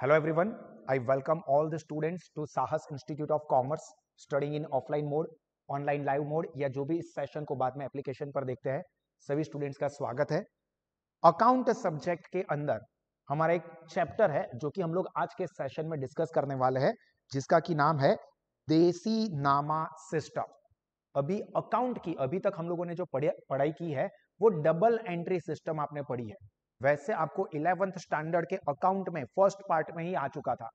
Hello everyone, I welcome all the students to Sahas Institute of Commerce studying in offline mode, online live mode या जो भी इस session को बाद में एप्लीकेशन पर देखते हैं सभी स्टूडेंट्स का स्वागत है अकाउंट सब्जेक्ट के अंदर हमारा एक चैप्टर है जो कि हम लोग आज के सेशन में डिस्कस करने वाले हैं जिसका की नाम है देसी नामा सिस्टम अभी अकाउंट की अभी तक हम लोगों ने जो पढ़ाई की है वो डबल एंट्री सिस्टम आपने पढ़ी है वैसे आपको इलेवेंथ स्टैंडर्ड के अकाउंट में फर्स्ट पार्ट में ही आ चुका था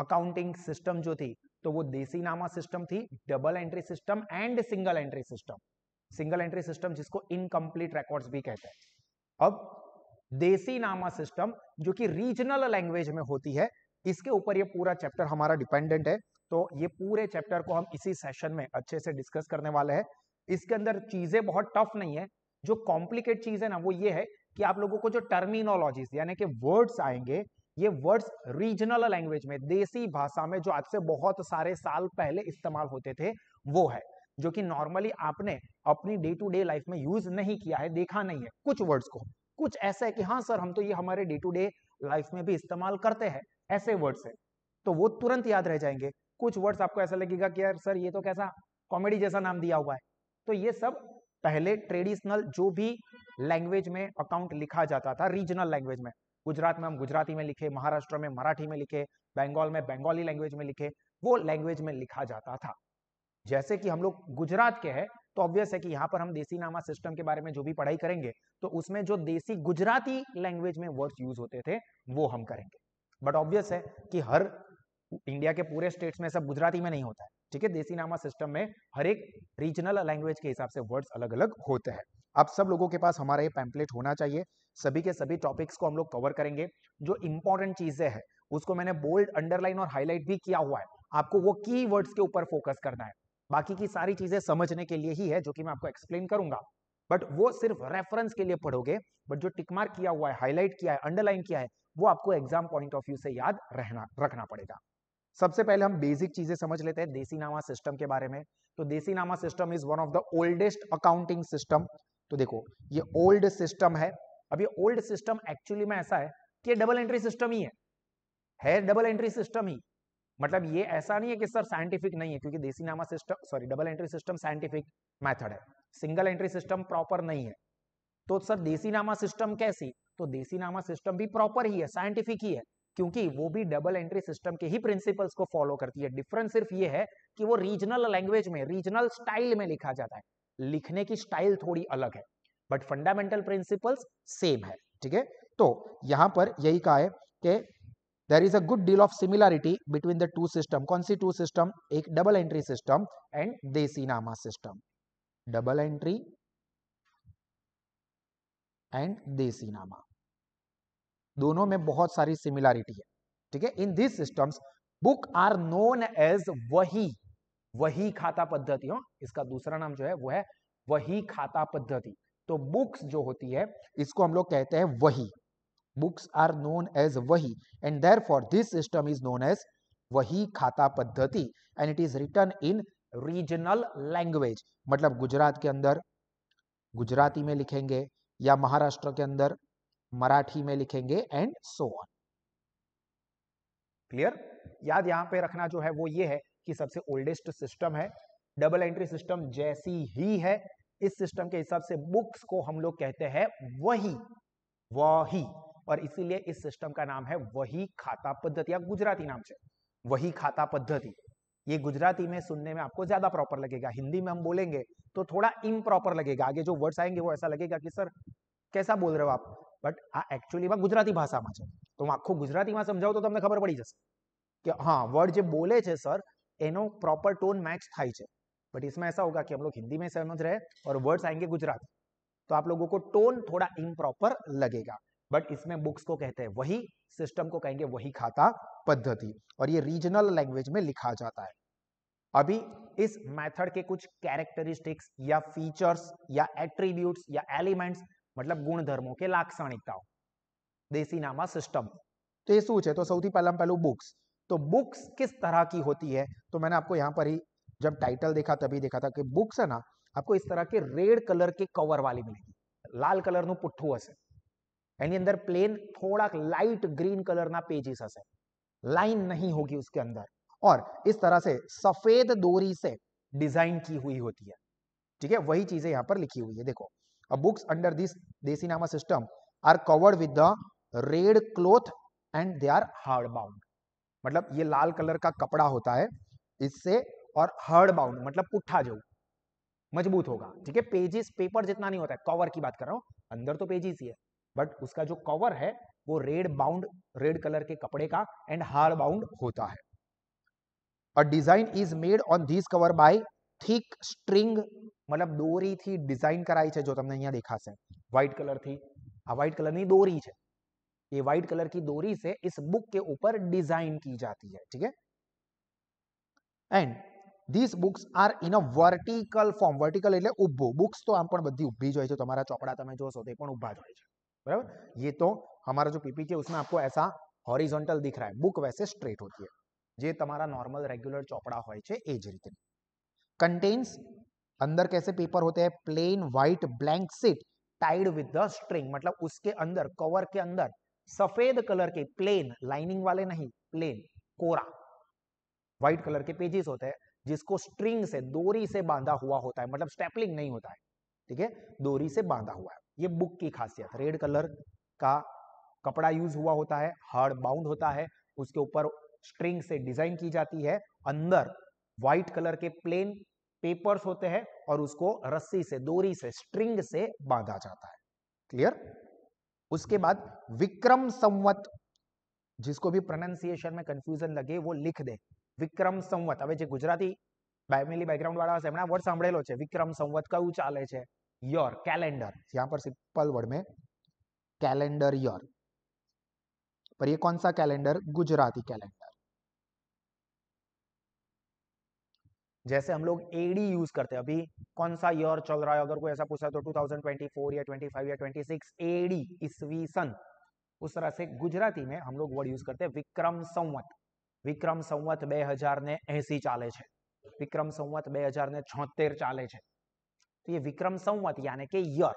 अकाउंटिंग सिस्टम जो थी तो वो देसी नामा सिस्टम थी double entry system and single entry system single entry system जिसको इनकम्प्लीट रिकॉर्ड्स भी कहते हैं अब देसी नामा सिस्टम जो कि रीजनल लैंग्वेज में होती है इसके ऊपर ये पूरा चैप्टर हमारा डिपेंडेंट है तो ये पूरे चैप्टर को हम इसी सेशन में अच्छे से डिस्कस करने वाले हैं इसके अंदर चीजें बहुत टफ नहीं है जो कॉम्प्लिकेट चीज है ना वो ये है कि आप लोगों को जो टर्मिनोलॉजी यानी कि वर्ड्स आएंगे ये वर्ड्स रीजनल लैंग्वेज में देसी भाषा में जो आज से बहुत सारे साल पहले इस्तेमाल होते थे वो है जो कि नॉर्मली आपने अपनी डे टू डे लाइफ में यूज नहीं किया है देखा नहीं है कुछ वर्ड्स को कुछ ऐसा है कि हाँ सर हम तो ये हमारे डे टू डे लाइफ में भी इस्तेमाल करते हैं ऐसे वर्ड्स है तो वो तुरंत याद रह जाएंगे कुछ वर्ड्स आपको ऐसा लगेगा कि यार सर ये तो कैसा कॉमेडी जैसा नाम दिया हुआ है तो ये सब पहले ट्रेडिशनल जो भी लैंग्वेज में अकाउंट लिखा जाता था रीजनल लैंग्वेज में गुजरात में हम गुजराती में लिखे महाराष्ट्र में मराठी में लिखे बंगाल में बंगाली लैंग्वेज में लिखे वो लैंग्वेज में लिखा जाता था जैसे कि हम लोग गुजरात के हैं तो ऑब्वियस है कि यहाँ पर हम देसी नामा सिस्टम के बारे में जो भी पढ़ाई करेंगे तो उसमें जो देसी गुजराती लैंग्वेज में वर्ड्स यूज होते थे वो हम करेंगे बट ऑब्वियस है कि हर इंडिया के पूरे स्टेट्स में सब गुजराती में नहीं होता है ठीक है देसी नामा सिस्टम में हर एक रीजनल लैंग्वेज के हिसाब से वर्ड्स अलग अलग होते हैं आप सब लोगों के पास हमारा ये पैम्पलेट होना चाहिए सभी के सभी टॉपिक्स को हम लोग कवर करेंगे जो इंपॉर्टेंट चीजें हैं उसको मैंने बोल्ड अंडरलाइन और हाईलाइट भी किया हुआ है आपको वो की वर्ड्स के ऊपर फोकस करना है बाकी की सारी चीजें समझने के लिए ही है जो कि मैं आपको एक्सप्लेन करूंगा बट वो सिर्फ रेफरेंस के लिए पढ़ोगे बट जो टिकमार्क किया हुआ है हाईलाइट किया है अंडरलाइन किया है वो आपको एग्जाम पॉइंट ऑफ व्यू से याद रहना रखना पड़ेगा सबसे पहले हम बेसिक चीजें समझ लेते हैं देसी नामा सिस्टम के बारे में तो देसी नामा system is one of the oldest accounting system तो देखो ये ओल्ड सिस्टम है अब ये ओल्ड सिस्टम एक्चुअली में ऐसा है कि ये डबल एंट्री सिस्टम ही है है डबल एंट्री सिस्टम ही मतलब ये ऐसा नहीं है कि सर साइंटिफिक नहीं है क्योंकि देसी नामा system sorry double entry system scientific method है सिंगल एंट्री सिस्टम प्रॉपर नहीं है तो सर देसी नामा सिस्टम कैसी तो देसी नामा सिस्टम भी प्रॉपर ही है साइंटिफिक ही है क्योंकि वो भी डबल एंट्री सिस्टम के ही प्रिंसिपल्स को फॉलो करती है डिफरेंस सिर्फ ये है कि वो रीजनल लैंग्वेज में रीजनल स्टाइल में लिखा जाता है लिखने की स्टाइल थोड़ी अलग है बट फंडामेंटल प्रिंसिपल्स सेम है ठीक है तो यहां पर यही कहा है कि there is a good deal of similarity between the two system कौन सी टू सिस्टम एक double entry system and desi नामा system double entry and desi नामा दोनों में बहुत सारी सिमिलैरिटी है ठीक है in this systems book are known as vahi vahi khata पद्धति हो हाँ, इसका दूसरा नाम जो है वो है वही खाता पद्धति तो बुक्स जो होती है इसको हम लोग कहते हैं वही books are known as vahi and there for this system is known as vahi khata paddhati and it is written in regional language मतलब गुजरात के अंदर गुजराती में लिखेंगे या महाराष्ट्र के अंदर मराठी में लिखेंगे एंड सो ऑन क्लियर याद यहां पे रखना जो है वो ये है कि सबसे ओल्डेस्ट सिस्टम है डबल एंट्री सिस्टम जैसी ही है इस सिस्टम के हिसाब से बुक्स को हम लोग कहते हैं वही वही और इसीलिए इस सिस्टम का नाम है वही खाता पद्धति या गुजराती नाम से वही खाता पद्धति ये गुजराती में सुनने में आपको ज्यादा प्रॉपर लगेगा हिंदी में हम बोलेंगे तो थोड़ा इम लगेगा आगे जो वर्ड्स आएंगे वो ऐसा लगेगा कि सर कैसा बोल रहे हो आप बट आ બટ આ એકચ્યુઅલીમાં ગુજરાતી ભાષામાં तो हूँ હું गुजराती में સમજાવું तो तक खबर पड़ જશે कि हाँ वर्ड जो बोले थे सर एनो प्रॉपर टोन मैच थाई है बट इसमें ऐसा होगा कि हम लोग हिंदी में समझ रहे और वर्ड्स आएंगे गुजराती तो आप लोगों को टोन थोड़ा इम्प्रॉपर लगेगा बट इसमें बुक्स को कहते हैं वही सिस्टम को कहेंगे वही खाता पद्धति और ये रीजनल लैंग्वेज में लिखा जाता है अभी इस मेथड के कुछ कैरेक्टरिस्टिक्स या फीचर्स या एट्रीब्यूट्स या एलिमेंट्स मतलब गुण धर्मों के लाक्षणिकताओं देसी नामा सिस्टम तो ये सू छे तो સૌથી પહેલા મેલું બુક્સ તો બુક્સ કેસ તરહ કી હોતી હે તો મેને આપકો યહા પર હી જબ ટાઇટલ દેખા તભી દેખા થા કે બુક્સ હે ના આપકો ઇસ તરહ કે રેડ કલર કે કવર વાલી મિલેગી લાલ કલર નો પુઠ્ઠો હસે એની અંદર પ્લેન થોડાક લાઈટ ગ્રીન કલર ના પેજીસ હસે લાઈન નહીં હોગી ઉસકે અંદર ઓર ઇસ તરહ સે સફેદ દોરી સે ડિઝાઇન કી ہوئی હોતી હે ઠીક હે વહી ચીજે યહા પર લખી ہوئی હે દેખો Uh, books under this Desinama system are covered with the red cloth and they are hard bound मतलब ये लाल कलर का कपड़ा होता है इससे और हार्ड बाउंड मतलब पुट्ठा जो मजबूत होगा ठीक है पेजेस पेपर जितना नहीं होता है कवर की बात कर रहा हूं अंदर तो पेजेस ही है बट उसका जो कवर है वो रेड बाउंड रेड कलर के कपड़े का एंड हार्ड बाउंड होता है a design is made on this cover by thick string મતલબ દોરીથી ડિઝાઇન કરાઈ છે જો તમને અહીંયા દેખાશે વ્હાઇટ કલરથી આ व्हाइट कलर की डोरी है ये व्हाइट कलर की डोरी से इस बुक के ऊपर डिजाइन की जाती है ठीक है and this books are in a vertical form vertical એટલે ઊભો બુક્સ તો આમ પણ બધી ઊભી જ હોય છે તમારા ચોપડા તમે જોશો તે પણ ઊભા જ હોય છે बराबर ये तो हमारा जो पीपीके उसमें आपको ऐसा हॉरिजॉन्टल दिख रहा है बुक वैसे स्ट्रेट होती है ये तुम्हारा नॉर्मल रेगुलर चौपड़ा હોય છે એ જ રીતે કન્ટેન્સ अंदर कैसे पेपर होते हैं plain white blank sheet tied with the string मतलब उसके अंदर कवर के अंदर सफेद कलर के प्लेन लाइनिंग वाले नहीं प्लेन कोरा व्हाइट कलर के पेजेस होते हैं जिसको स्ट्रिंग से दोरी से बांधा हुआ होता है मतलब स्टेपलिंग नहीं होता है ठीक है दोरी से बांधा हुआ है ये बुक की खासियत रेड कलर का कपड़ा यूज हुआ होता है हार्ड बाउंड होता है उसके ऊपर स्ट्रिंग से डिजाइन की जाती है अंदर व्हाइट कलर के प्लेन पेपर्स होते हैं और उसको रस्सी से दोरी से स्ट्रिंग से बांधा जाता है क्लियर उसके बाद विक्रम संवत जिसको भी प्रोनाउंसिएशन में कंफ्यूजन लगे वो लिख दे विक्रम संवत હવે જે ગુજરાતી ફેમિલી બેકગ્રાઉન્ડ વાળા हमने वर्ड સાંભળેલો છે વિક્રમ સંવત કયું ચાલે છે યોર कैलेंडर यहां पर सिंपल वर्ड में कैलेंडर योर पर ये कौन सा कैलेंडर गुजराती कैलेंडर जैसे हम लोग एडी यूज करते हैं अभी कौन सा ईयर चल रहा है अगर कोई ऐसा पूछा तो 2024 या 25 या 26 एडी ईस्वी सन उस तरह से गुजराती में हम लोग वर्ड यूज करते हैं विक्रम संवत विक्रम संवत बे हजार ने ऐसी चाले छे विक्रम संवत बे हजार ने छोतेर चाले छे तो ये विक्रम संवत यानी कि ईयर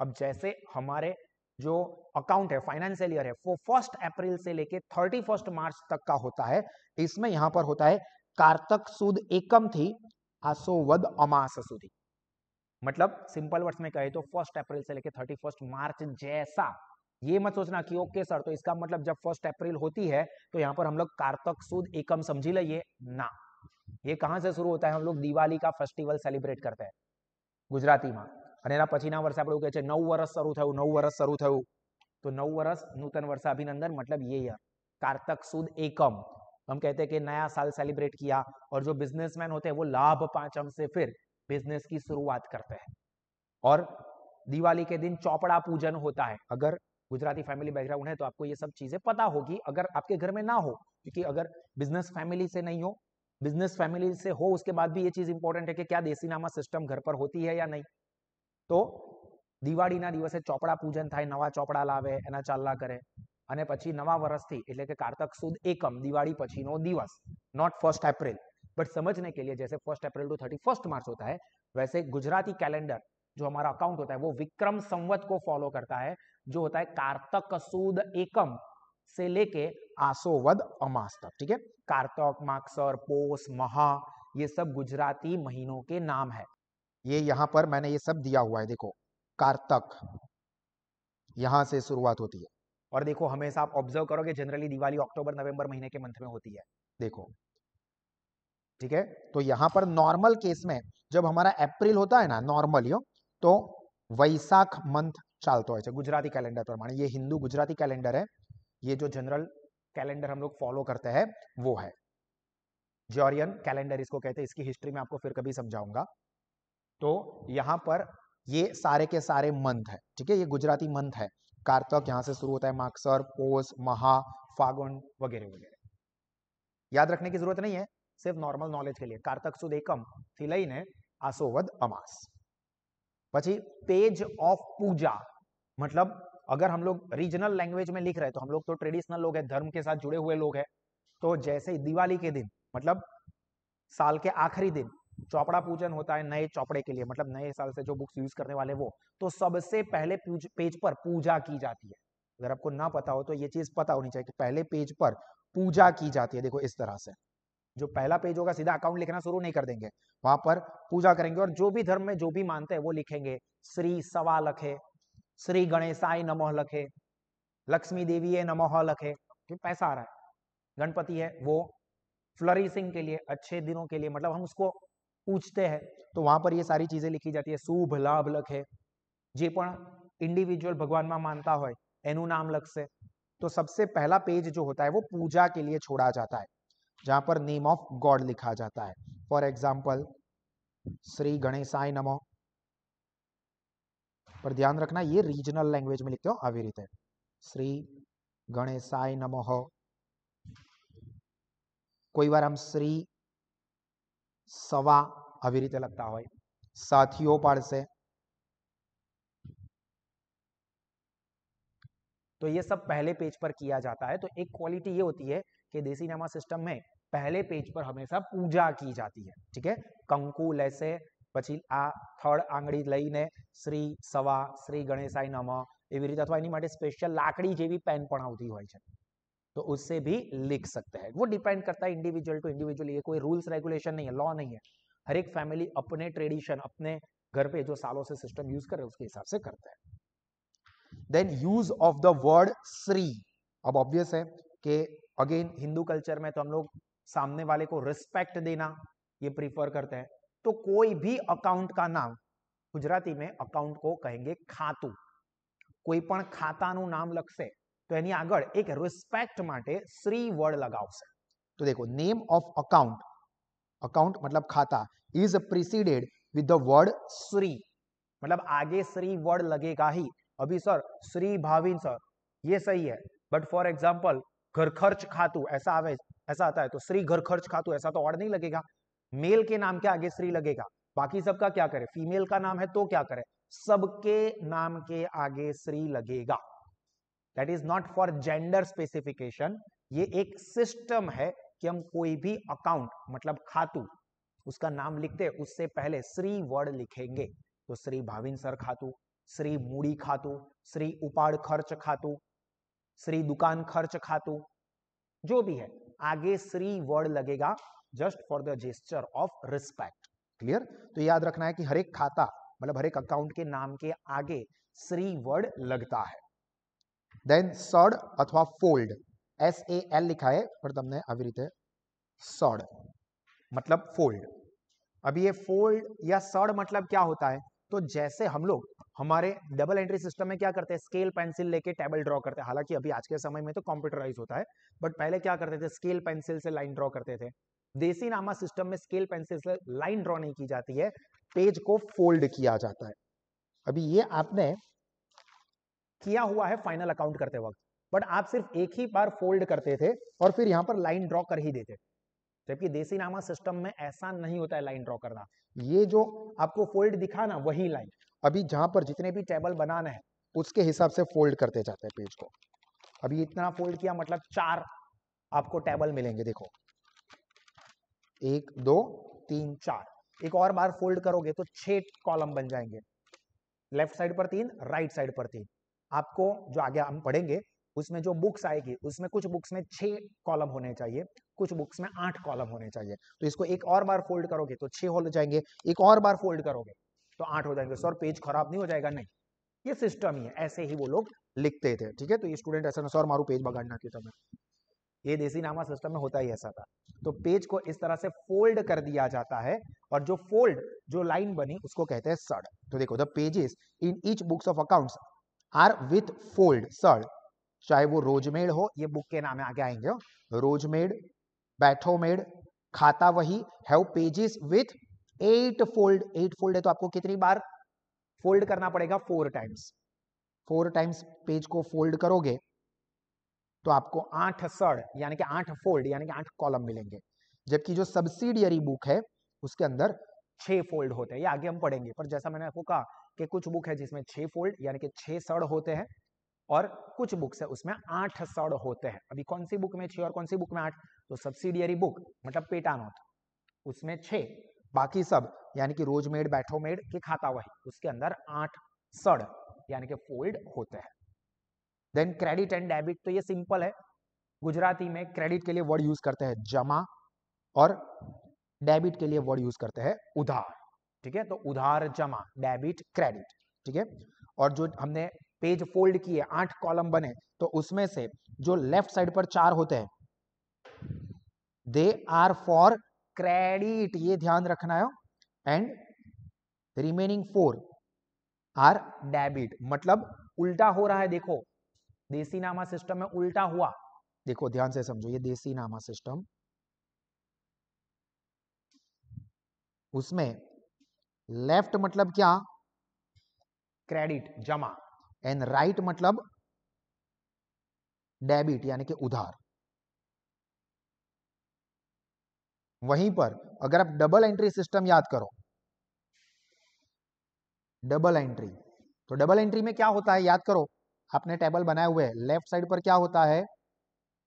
अब जैसे हमारे जो अकाउंट है फाइनेंशियल ईयर है वो फर्स्ट अप्रैल से लेके थर्टी फर्स्ट मार्च तक का होता है इसमें यहां पर होता है कार्तक કારતક एकम थी आसो वद अमास सुधी मतलब सिंपल वर्ड्स में कहे तो फर्स्ट अप्रैल से लेकर थर्टी फर्स्ट मार्च जैसा ये मत सोचना कि ओके सर तो इसका मतलब जब फर्स्ट अप्रैल होती है तो यहाँ पर हम लोग कार्तक सुद एकम समझी लिए ना ये कहां से शुरू होता है हम लोग दिवाली का फेस्टिवल सेलिब्रेट करते हैं गुजराती में એના वर्ष आप लोग कहते हैं છે वर्ष शुरू थे થયું वर्ष शुरू थे तो તો वर्ष नूतन वर्ष अभिनंदन मतलब ये યે યર કાર્તક સુદ हम कहते हैं कि नया साल सेलिब्रेट किया और जो बिजनेसमैन होते हैं वो लाभ पांचम से फिर बिजनेस की शुरुआत करते हैं और दिवाली के दिन चौपड़ा पूजन होता है अगर गुजराती फैमिली बैकग्राउंड है तो आपको ये सब चीजें पता होगी अगर आपके घर में ना हो क्योंकि अगर बिजनेस फैमिली से नहीं हो बिजनेस फैमिली से हो उसके बाद भी ये चीज इंपॉर्टेंट है कि क्या देसी नामा सिस्टम घर पर होती है या नहीं तो दिवाली ना दिवस चौपड़ा पूजन था नवा चौपड़ा लावे एना चाल करे અને પછી નવા વર્ષથી એટલે કે કાર્તક સુદ એકમ દિવાળી પછીનો દિવસ નોટ 1st April બટ સમજને કે લિયે જેસે 1st April to 31st March હોતા હૈ વેસે ગુજરાતી કેલેન્ડર જો અમારો એકાઉન્ટ હોતા હૈ વો વિક્રમ સંવત કો ફોલો કરતા હૈ જો હોતા હૈ કાર્તક સુદ એકમ સે લેકે આસોવદ અમાસત ઠીક હૈ કાર્તક માક્ષર પોષ મહા યે સબ ગુજરાતી મહિનો કે નામ હૈ યે યહાં પર મેને યે સબ દિયા હુઆ હૈ દેખો કાર્તક યહાં સે શુરુઆત હોતી હૈ और देखो हमेशा आप ऑब्जर्व करोगे जनरली दिवाली अक्टूबर नवंबर महीने के मंथ में होती है देखो ठीक है तो यहां पर नॉर्मल केस में जब हमारा अप्रैल होता है ना नॉर्मल यो तो वैसाख मंथ ચાલતો है अच्छा, गुजराती कैलेंडर प्रमाण ये हिंदू गुजराती कैलेंडर है ये जो जनरल कैलेंडर हम लोग फॉलो करते हैं वो है जॉरियन कैलेंडर इसको कहते हैं इसकी हिस्ट्री में आपको फिर कभी समझाऊंगा तो यहाँ पर ये सारे के सारे मंथ है ठीक है ये गुजराती मंथ है कार्तक यहां से शुरू होता है माक्सर पोस महा फागुन वगैरह वगैरह याद रखने की जरूरत नहीं है सिर्फ नॉर्मल नॉलेज के लिए कार्तक सुद एकम થિલઈને आसोवद अमास पची पेज ऑफ पूजा मतलब अगर हम लोग रीजनल लैंग्वेज में लिख रहे हैं तो हम लोग तो ट्रेडिशनल लोग हैं धर्म के साथ जुड़े हुए लोग हैं तो जैसे दिवाली के दिन मतलब साल के आखिरी दिन चौपड़ा पूजन होता है नए चौपड़े के लिए मतलब नए साल से जो बुक्स यूज करने वाले वो तो सबसे पहले पेज पर पूजा की जाती है अगर आपको ना पता हो तो ये चीज पता होनी चाहिए कि पहले पेज पर पूजा की जाती है देखो इस तरह से जो पहला पेज होगा सीधा अकाउंट लिखना शुरू नहीं कर देंगे वहां पर पूजा करेंगे और जो भी धर्म में जो भी मानते हैं वो लिखेंगे श्री सवा लखे श्री गणेशाय नमोह लखे लक्ष्मी देवी है नमोह लखे कि पैसा आ रहा है गणपति है वो फ्लरिशिंग के लिए अच्छे दिनों के लिए मतलब हम उसको पूछते हैं तो वहां पर ये सारी चीजें लिखी जाती है शुभ लाभ लख है जो इंडिविजुअल भगवान में मानता હોય એનું तो सबसे पहला पेज जो होता है वो पूजा के लिए छोड़ा जाता है जहां पर नेम ऑफ गॉड लिखा जाता है फॉर एग्जाम्पल श्री गणेशाय नमो पर ध्यान रखना ये रीजनल लैंग्वेज में लिखते हो આવી રીતે श्री गणेशाय नमो कोई बार हम श्री सवा אבי રીતે લગતા હોય સાથીઓ પારસે તો યે સબ પહેલે પેજ પર કિયા જાતા હે તો એક ક્વોલિટી યે હોતી હે કે દેસીનામા સિસ્ટમ મે પહેલે પેજ પર હંમેશા પૂજા કી જાતી હે ઠીક હે કંકુ લેસે પછી આ થર્ડ આંગળી લઈને શ્રી સવા શ્રી ગણેશાયનામ אבי રીતે થવા એની માટે સ્પેશિયલ લાકડી જેવી પેન બનાવતી હોય છે तो उससे भी लिख सकते हैं वो डिपेंड करता है इंडिविजुअल टू इंडिविजुअल ये कोई रूल्स रेगुलेशन नहीं है लॉ नहीं है हर एक फैमिली अपने ट्रेडिशन अपने घर पे जो सालों से सिस्टम यूज कर रहे हैं उसके हिसाब से करते हैं then use of the word Shri अब ऑब्वियस है कि अगेन हिंदू कल्चर में तो हम लोग सामने वाले को रिस्पेक्ट देना ये प्रीफर करते हैं तो कोई भी अकाउंट का नाम गुजराती में अकाउंट को कहेंगे खातू पण खाता नाम નામ से तो એની આગળ एक रिस्पेक्ट मे श्री वर्ड લગાવશે तो देखो नेम ऑफ अकाउंट अकाउंट मतलब खाता is preceded with the word Shri मतलब आगे श्री वर्ड लगेगा ही अभी सर श्री भाविन सर ये सही है बट फॉर एग्जाम्पल घर खर्च खातु ऐसा आवे ऐसा आता है तो श्री घर खर्च खातु ऐसा तो और नहीं लगेगा मेल के नाम के आगे श्री लगेगा बाकी सबका क्या करे फीमेल का नाम है तो क्या करे सबके नाम के आगे श्री लगेगा that is not for gender specification ये एक सिस्टम है कि हम कोई भी अकाउंट मतलब खातू उसका नाम लिखते उससे पहले श्री वर्ड लिखेंगे तो श्री भाविन सर खातू श्री मूड़ी खातू श्री उपाड़ खर्च खातू श्री दुकान खर्च खातू जो भी है आगे श्री वर्ड लगेगा just for the gesture of respect clear तो याद रखना है कि हर एक खाता मतलब हर एक अकाउंट के नाम के आगे श्री वर्ड लगता है देन सड अथवा फोल्ड एस ए एल लिखा है पर તમને આવી रीते सड मतलब फोल्ड अभी ये फोल्ड या सड़ मतलब क्या होता है तो जैसे हम लोग हमारे डबल एंट्री सिस्टम में क्या करते हैं स्केल पेंसिल लेके टेबल ड्रॉ करते हैं हालांकि अभी आज के समय में तो कंप्यूटराइज होता है बट पहले क्या करते थे स्केल पेंसिल से लाइन ड्रॉ करते थे देसी नामा सिस्टम में स्केल पेंसिल से लाइन ड्रॉ नहीं की जाती है पेज को फोल्ड किया जाता है अभी ये आपने किया हुआ है फाइनल अकाउंट करते वक्त बट आप सिर्फ एक ही बार फोल्ड करते थे और फिर यहाँ पर लाइन ड्रॉ कर ही देते जबकि देसी नामा सिस्टम में ऐसा नहीं होता है लाइन ड्रॉ करना ये जो आपको फोल्ड दिखा ना वही लाइन अभी जहां पर जितने भी टेबल बनाना है उसके हिसाब से फोल्ड करते जाते हैं पेज को अभी इतना फोल्ड किया मतलब चार आपको टेबल मिलेंगे देखो एक दो तीन चार एक और बार फोल्ड करोगे तो छह कॉलम बन जाएंगे लेफ्ट साइड पर तीन राइट साइड पर तीन आपको जो आगे हम पढ़ेंगे उसमें जो बुक्स आएगी उसमें कुछ बुक्स में छह कॉलम होने चाहिए कुछ बुक्स में आठ कॉलम होने चाहिए तो इसको एक और बार फोल्ड करोगे तो छह हो जाएंगे एक और बार फोल्ड करोगे तो आठ हो जाएंगे सर पेज खराब नहीं हो जाएगा नहीं ये सिस्टम ही है ऐसे ही वो लोग लिखते थे ठीक है तो ये स्टूडेंट ऐसा ना सर मारू पेज बगाड़ना क्यों तुम्हें ये देसी नामा सिस्टम में होता ही ऐसा था तो पेज को इस तरह से फोल्ड कर दिया जाता है और जो फोल्ड जो लाइन बनी उसको कहते हैं सड़ तो देखो the pages in each books of accounts are with fold sir चाहे वो रोजमेड हो ये बुक के नाम आगे आएंगे रोजमेड बैठोमेड खाता वही have pages with eight fold eight fold है तो आपको कितनी बार फोल्ड करना पड़ेगा four times four times page को फोल्ड करोगे तो आपको आठ सड़ यानी कि आठ फोल्ड यानी कि आठ कॉलम मिलेंगे जबकि जो सब्सिडियरी बुक है उसके अंदर छह फोल्ड होते हैं ये आगे हम पढ़ेंगे पर जैसा मैंने आपको कहा कि कुछ बुक है जिसमें छह फोल्ड यानी कि छह सड़ होते हैं और कुछ बुक्स है उसमें आठ सड़ होते हैं अभी कौन सी बुक में छह और कौन सी बुक में आठ तो सब्सिडियरी बुक मतलब पेटान होता उसमें छ बाकी सब यानी कि रोज मेड बैठो मेड के खाता वही उसके अंदर आठ सड़ यानी कि फोल्ड होते हैं देन क्रेडिट एंड डेबिट तो ये सिंपल है गुजराती में क्रेडिट के लिए वर्ड यूज करते हैं जमा और डेबिट के लिए वर्ड यूज करते हैं उधार ठीक है तो उधार जमा डेबिट क्रेडिट ठीक है और जो हमने पेज फोल्ड किए आठ कॉलम बने तो उसमें से जो लेफ्ट साइड पर चार होते हैं दे आर फॉर क्रेडिट ये ध्यान रखना है and remaining four are debit मतलब उल्टा हो रहा है देखो देसी नामा सिस्टम में उल्टा हुआ देखो ध्यान से समझो ये देसी नामा सिस्टम उसमें लेफ्ट मतलब क्या क्रेडिट जमा एंड राइट right मतलब डेबिट यानी कि उधार वहीं पर अगर आप डबल एंट्री सिस्टम याद करो डबल एंट्री तो डबल एंट्री में क्या होता है याद करो आपने टेबल बनाए हुए है लेफ्ट साइड पर क्या होता है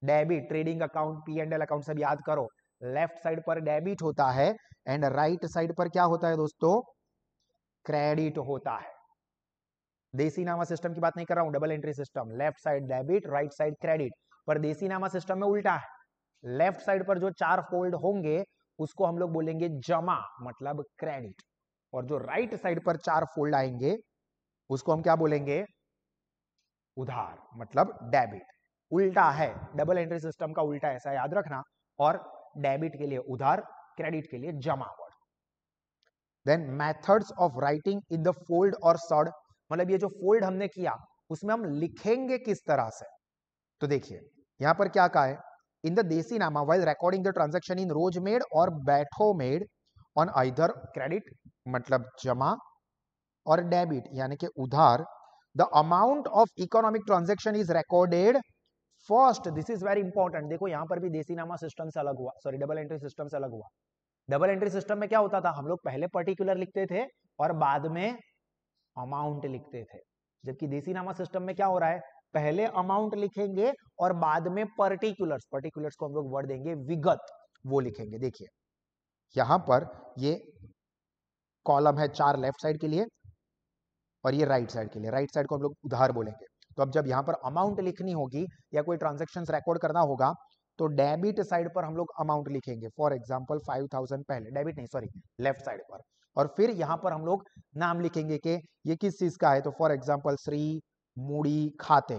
debit trading account P and L account सब याद करो लेफ्ट साइड पर डेबिट होता है एंड राइट साइड पर क्या होता है दोस्तों क्रेडिट होता है देसी नामा सिस्टम की बात नहीं कर रहा हूं double entry system left side debit right side credit पर देसी नामा सिस्टम में उल्टा है लेफ्ट साइड पर जो चार फोल्ड होंगे उसको हम लोग बोलेंगे जमा मतलब क्रेडिट और जो राइट साइड पर चार फोल्ड आएंगे उसको हम क्या बोलेंगे उधार मतलब डेबिट उल्टा है डबल एंट्री सिस्टम का उल्टा ऐसा याद रखना और डेबिट के लिए उधार क्रेडिट के लिए जमा हुआ then methods of writing in the fold और सॉड मतलब ये जो फोल्ड हमने किया उसमें हम लिखेंगे किस तरह से तो देखिए यहां पर क्या कहा है इन the Desi Nama while recording the transaction in Rojmel और बैठो मेड ऑन आइधर क्रेडिट मतलब जमा और डेबिट यानी कि उधार the amount of economic transaction is recorded first this is very important देखो यहां पर भी देसी नामा सिस्टम से अलग हुआ सॉरी डबल एंट्री सिस्टम से अलग हुआ डबल एंट्री सिस्टम में क्या होता था हम लोग पहले पर्टिकुलर लिखते थे और बाद में अमाउंट लिखते थे जबकि देसी नामा सिस्टम में क्या हो रहा है पहले अमाउंट लिखेंगे और बाद में पर्टिकुलर्स पर्टिकुलर्स को हम लोग वर्ड देंगे विगत वो लिखेंगे देखिए यहां पर ये कॉलम है चार लेफ्ट साइड के लिए और ये राइट साइड के लिए राइट साइड को हम लोग उधार बोलेंगे तो अब जब यहाँ पर अमाउंट लिखनी होगी या कोई ट्रांजेक्शन रिकॉर्ड करना होगा तो डेबिट साइड पर हम लोग अमाउंट लिखेंगे फॉर एग्जाम्पल फाइव थाउजेंड पहले डेबिट नहीं सॉरी लेफ्ट साइड पर और फिर यहाँ पर हम लोग नाम लिखेंगे कि ये किस चीज का है तो फॉर एग्जाम्पल श्री मुड़ी खाते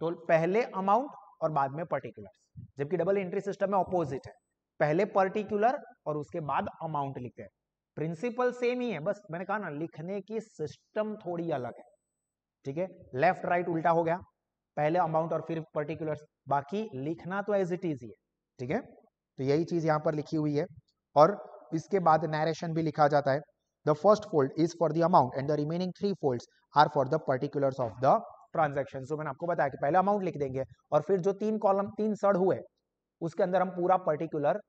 तो पहले अमाउंट और बाद में पर्टिकुलर जबकि डबल एंट्री सिस्टम में ऑपोजिट है पहले पर्टिकुलर और उसके बाद अमाउंट लिखते हैं प्रिंसिपल सेम ही है बस मैंने कहा ना लिखने की सिस्टम थोड़ी अलग है ठीक है लेफ्ट राइट उल्टा हो गया पहले अमाउंट और फिर पर्टिकुलर बाकी लिखना तो एज इट इज ही है ठीक है तो यही चीज यहाँ पर लिखी हुई है और इसके बाद नरेशन भी लिखा जाता है the first fold is for the amount and the remaining three fold are for the particular of the transaction so मैंने आपको बताया कि पहले अमाउंट लिख देंगे और फिर जो तीन कॉलम तीन सड़ हुए उसके अंदर हम पूरा पर्टिकुलर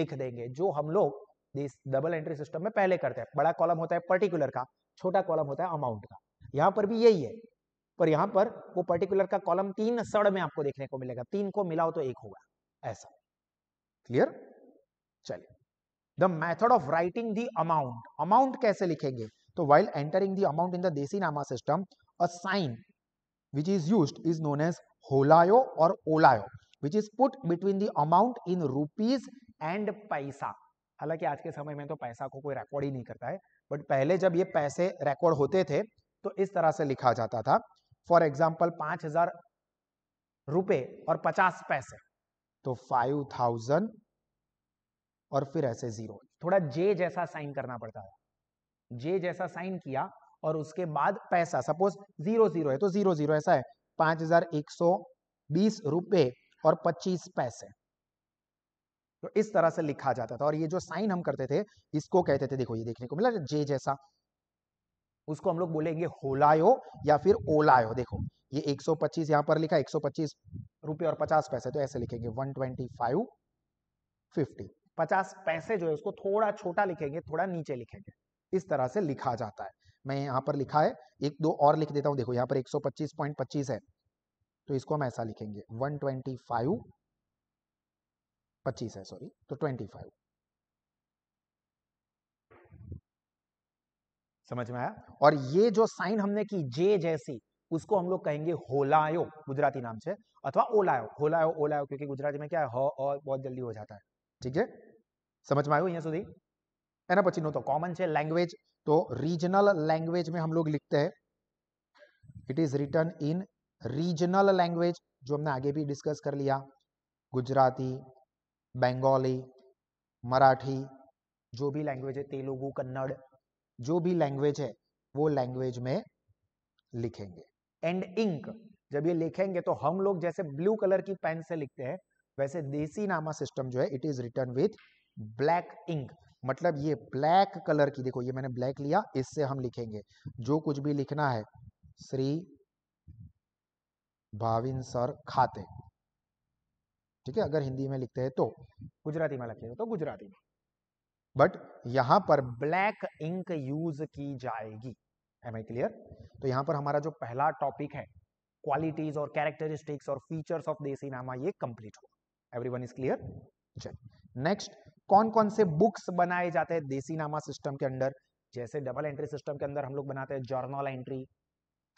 लिख देंगे जो हम लोग इस डबल एंट्री सिस्टम में पहले करते हैं बड़ा कॉलम होता है पर्टिकुलर का छोटा कॉलम होता है अमाउंट का यहाँ पर भी यही है पर यहां पर वो पर्टिकुलर का कॉलम तीन सड़ में आपको देखने को मिलेगा तीन को मिलाओ तो एक होगा ऐसा क्लियर चलिए the method of writing the amount amount कैसे लिखेंगे तो while entering the amount in the Desi नामा system a sign which is use is known as होलायो और ओलायो which is put between the amount in rupees and paisa हालांकि आज के समय में तो पैसा को कोई रिकॉर्ड ही नहीं करता है बट पहले जब ये पैसे रिकॉर्ड होते थे तो इस तरह से लिखा जाता था फॉर एग्जाम्पल पांच हजार रुपए और पचास पैसे तो फाइव थाउजेंड और फिर ऐसे जीरो थोड़ा जे जैसा साइन करना पड़ता है जे जैसा साइन किया और उसके बाद पैसा सपोज जीरो जीरो है तो जीरो जीरो ऐसा है पांच हजार एक सौ बीस रुपए और पच्चीस पैसे तो इस तरह से लिखा जाता था और ये जो साइन हम करते थे इसको कहते थे देखो ये देखने को मिला जे जैसा उसको हम लोग बोलेंगे होलायो या फिर ओलायो देखो ये 125 सौ पच्चीस यहाँ पर लिखा एक 125 रुपये और 50 पैसे तो ऐसे लिखेंगे 125 50 पचास पैसे जो है उसको थोड़ा छोटा लिखेंगे थोड़ा नीचे लिखेंगे इस तरह से लिखा जाता है मैं यहाँ पर लिखा है एक दो और लिख देता हूँ देखो यहाँ पर 125.25 है तो इसको हम ऐसा लिखेंगे 125 25 है सॉरी तो 25 समझ में आया और ये जो साइन हमने की जे जैसी उसको हम लोग कहेंगे होलायो गुजराती नाम से अथवा ओलायो होलायो ओलायो क्योंकि गुजराती में क्या है हो और बहुत जल्दी हो जाता है ठीक है समझ में आयो यहाँ सुधी સુધી એના પછીનો तो कॉमन से लैंग्वेज तो रीजनल लैंग्वेज में हम लोग लिखते हैं it is written in regional language जो हमने आगे भी डिस्कस कर लिया गुजराती बंगाली मराठी जो भी लैंग्वेज है तेलुगु कन्नड़ जो भी लैंग्वेज है वो लैंग्वेज में लिखेंगे एंड इंक जब ये लिखेंगे तो हम लोग जैसे ब्लू कलर की पेन से लिखते हैं वैसे देसी नामा सिस्टम जो है it is written with black ink मतलब ये ब्लैक कलर की देखो ये मैंने ब्लैक लिया इससे हम लिखेंगे जो कुछ भी लिखना है श्री भाविन सर खाते ठीक है अगर हिंदी में लिखते हैं तो गुजराती में लिखेंगे तो गुजराती में बट यहां पर ब्लैक इंक यूज की जाएगी एम आई क्लियर तो यहां पर हमारा जो पहला टॉपिक है क्वालिटीज और कैरेक्टरिस्टिक्स और फीचर्स ऑफ देसी नामा ये कंप्लीट हुआ एवरीवन इज क्लियर चलिए नेक्स्ट कौन कौन से बुक्स बनाए जाते हैं देसी नामा सिस्टम के अंदर जैसे डबल एंट्री सिस्टम के अंदर हम लोग बनाते हैं journal entry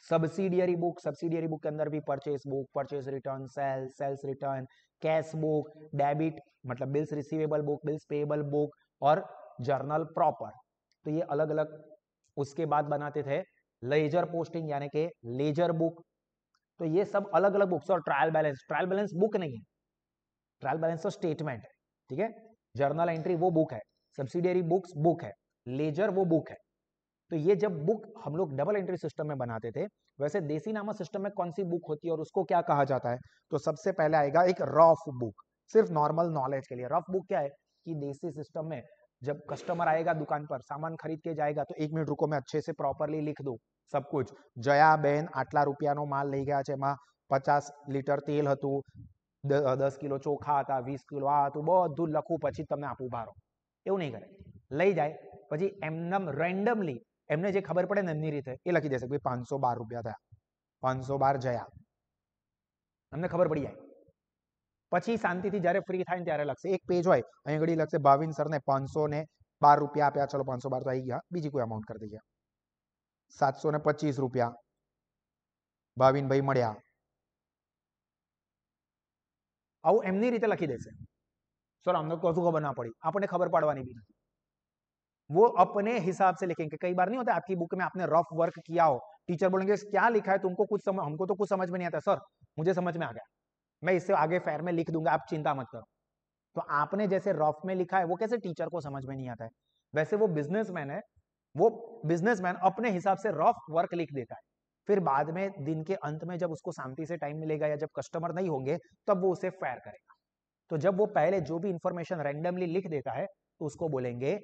subsidiary book subsidiary book के अंदर भी purchase book purchase return sales sales return cash book debit मतलब bills receivable book bills payable book और जर्नल प्रॉपर तो ये अलग अलग उसके बाद बनाते थे लेजर पोस्टिंग यानी कि लेजर बुक तो ये सब अलग अलग बुक्स और trial balance trial balance book नहीं है ट्रायल बैलेंस और स्टेटमेंट है ठीक है जर्नल एंट्री वो बुक है सब्सिडियरी बुक्स बुक है लेजर वो बुक है तो ये जब बुक हम लोग डबल एंट्री सिस्टम में बनाते थे वैसे देसी नामा सिस्टम में कौन सी बुक होती है और उसको क्या कहा जाता है तो सबसे पहले आएगा एक रफ बुक सिर्फ नॉर्मल नॉलेज के लिए रफ बुक क्या है की देसी सिस्टम में जब कस्टमर आएगा दुकान पर सामान खरीद के जाएगा तो 1 मिनट रुको मैं अच्छे से प्रॉपर्ली लिख दो सब कुछ जया बहन 800 રૂપિયા નો માલ લઈ ગયા છે માં 50 લીટર તેલ હતું 10 किलो ચોખા આ 20 किलो આ હતું બધું લખો પછી તમને આપું ભારો એવું નઈ કરે લઈ જાય પછી એમנם રેન્ડમલી એમને જે ખબર પડે ને એમની રીતે એ લખી દેશે કે 512 રૂપિયા થાય 512 जया તમને ખબર પડી જાય પછી શાંતિથી જારે ફ્રી થઈને ત્યારે લખશે એક પેજ હોય એ ગડી લખશે 22 સરને 512 રૂપિયા આપ્યા ચલો 512 થઈ ગયા બીજી કોઈ અમાઉન્ટ કરી દેયા 725 રૂપિયા બાવિન ભાઈ મળ્યા આઉ એમની રીતે લખી દેશે સર અમને કશું ખબર ના પડી આપણે ખબર પાડવાની વો apne હિસાબ સે લખે કે કઈ બાર નહિ હોતા આપકી બુક મે આપને રફ વર્ક કિયા હો ટીચર બોલेंगे શું લખાય તુમકો કુછ સમય हमको તો કુછ સમજ મે નહિ આતા સર મુજે સમજ મે આ ગયા मैं इससे आगे फेयर में लिख दूंगा आप चिंता मत करो तो आपने जैसे रॉफ में लिखा है वो कैसे टीचर को समझ में नहीं आता है वैसे वो बिजनेसमैन है वो बिजनेसमैन अपने हिसाब से रॉफ वर्क लिख देता है फिर बाद में दिन के अंत में जब उसको शांति से टाइम मिलेगा या जब कस्टमर नहीं होंगे तब वो उसे फेयर करेगा तो जब वो पहले जो भी इंफॉर्मेशन रैंडमली लिख देता है तो उसको बोलेंगे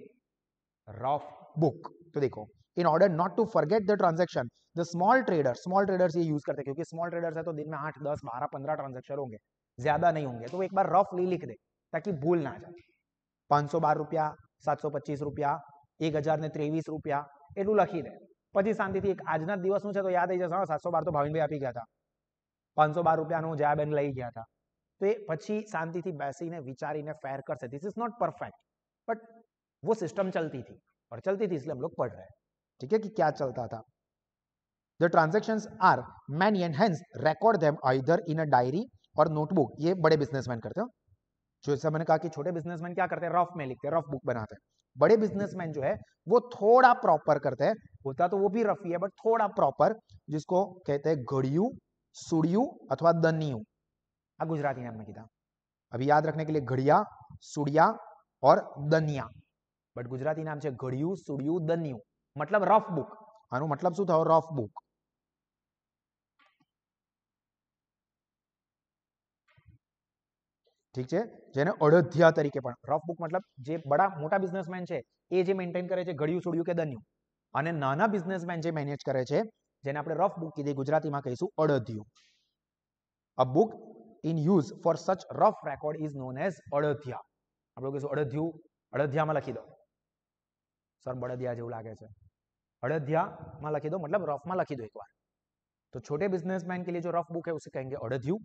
रॉफ बुक तो देखो in order not to forget the transaction the small trader small traders ये यूज करते हैं क्योंकि स्मॉल ट्रेडर्स है तो दिन में आठ दस बारह पंद्रह ट्रांजेक्शन होंगे ज्यादा नहीं होंगे तो एक बार रफली लिख दे ताकि भूल ना जाए पांच सौ બાર રૂપિયા સાતસો પચીસ રૂપિયા એક હજાર ને ત્રેવીસ રૂપિયા એટલું લખી દે પછી શાંતિથી એક આજના દિવસનું છે તો યાદ આવી જશે સાતસો બાર बार रुपया ना जया હતા लाई गया था तो ये पची शांति थी बैसी ने विचारी ने फेर कर કરશે this is not perfect but वो सिस्टम चलती थी और चलती थी इसलिए हम लोग पढ़ रहे हैं ठीक है कि क्या चलता था the transactions are many and hence record them either in a diary और नोटबुक ये बड़े बिजनेसमैन करते हो जैसे मैंने कहा कि छोटे बिजनेसमैन क्या करते हैं रफ में लिखते हैं रफ बुक बनाते हैं बड़े बिजनेसमैन जो है वो थोड़ा प्रॉपर करते हैं होता तो वो भी रफ ही है बट थोड़ा प्रॉपर जिसको कहते हैं घड़ियू सुड़ियू अथवा दनियू आ गुजराती नाम में किताब अभी याद रखने के लिए घड़िया सुड़िया और दनिया बट गुजराती नाम से ઘડિયું સુડિયું દનિયું मतलब रफ बुक मतलब મતલબ શું થયો રફ ઠીક છે જેને અડધ્યા તરીકે પણ રફ બુક મતલબ જે બડા મોટા બિઝનેસમેન છે એ જે મેન્ટેન કરે છે ઘડિયું સુડિયું કે દન્યું અને નાના બિઝનેસમેન જે મેનેજ કરે છે જેને આપણે રફ બુક કીધી ગુજરાતીમાં કહીશું અડધ્યું a book in use for such rough record is known as અડધ્યા આપણે કહીશું અડધ્યું અડધ્યામાં લખી દો સર બળદિયા જેવું લાગે છે અડધ્યામાં લખી દો मतलब रफ में लखी दो एक बार तो छोटे बिजनेसमैन के लिए जो रफ बुक है उसे कहेंगे अड़धियू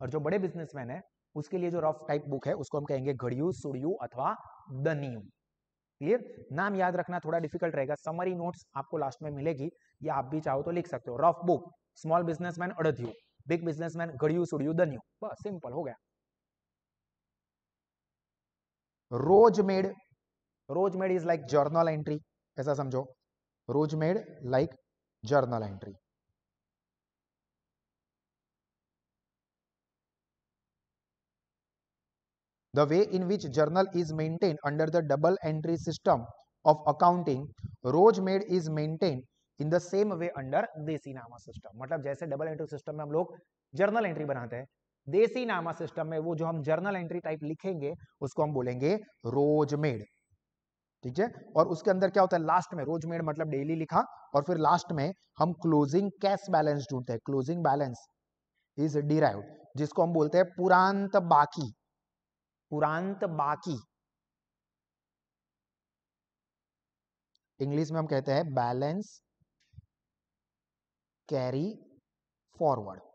और जो बड़े बिजनेसमैन है उसके लिए जो रफ टाइप बुक है उसको हम कहेंगे घड़ियू सुड़ियू अथवा दनियू क्लियर नाम याद रखना थोड़ा डिफिकल्ट रहेगा समरी नोट्स आपको लास्ट में मिलेगी या आप भी चाहो तो लिख सकते हो रफ बुक स्मॉल बिजनेसमैन अड़ध्यू बिग बिजनेसमैन घड़ियू सुड़ियू दनियू बस सिंपल हो गया Rojmel Rojmel is like journal entry ऐसा समझो Rojmel like journal entry The way in which journal is maintained under the double entry system of accounting, Rosemade is maintained in the same way under Desi नामा system मतलब जैसे double entry system में हम लोग journal entry बनाते हैं देसी नामा सिस्टम में वो जो हम जर्नल एंट्री टाइप लिखेंगे उसको हम बोलेंगे रोजमेड ठीक है और उसके अंदर क्या होता है लास्ट में रोजमेड मतलब डेली लिखा और फिर लास्ट में हम क्लोजिंग कैश बैलेंस ढूंढते हैं क्लोजिंग बैलेंस इज डिराइव जिसको हम बोलते हैं पुरांत बाकी कुरांत बाकी इंग्लिश में हम कहते हैं बैलेंस कैरी फॉरवर्ड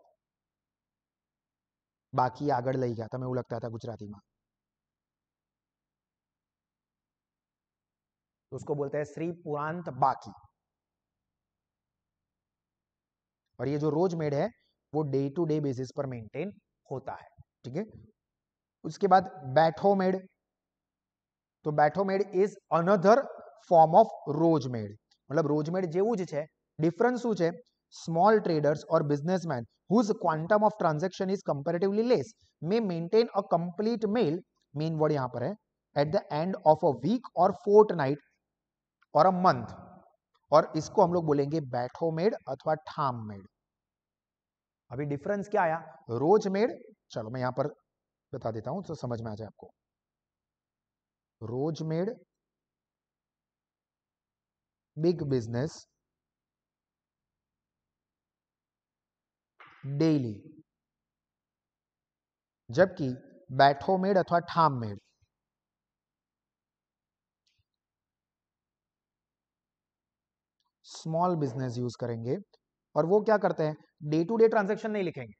बाकी આગળ લઈ ગયા તમે એવું લખતા હતા ગુજરાતીમાં उसको बोलते हैं श्री पुरांत बाकी और ये जो रोज मेड है वो डे टू डे बेसिस पर मेंटेन होता है ठीक है उसके बाद बैठोमेड तो बैठोमेड is another form of Rojmel मतलब रोजमेड जेवुज डिफरेंस शू छे स्मॉल ट्रेडर्स और businessman whose quantum of transaction is comparatively less may maintain a complete मेल मेन वर्ड यहां पर है at the end of a week और फोर्टनाइट और अ मंथ और इसको हम लोग बोलेंगे बैठोमेड अथवा ठाममेड अभी डिफरेंस क्या आया रोजमेड चलो मैं यहां पर बता देता हूं तो समझ में आ जाए आपको Rojmel big business daily जबकि बैठो मेड अथवा ठाम मेड स्मॉल बिजनेस यूज करेंगे और वो क्या करते हैं डे टू डे ट्रांजेक्शन नहीं लिखेंगे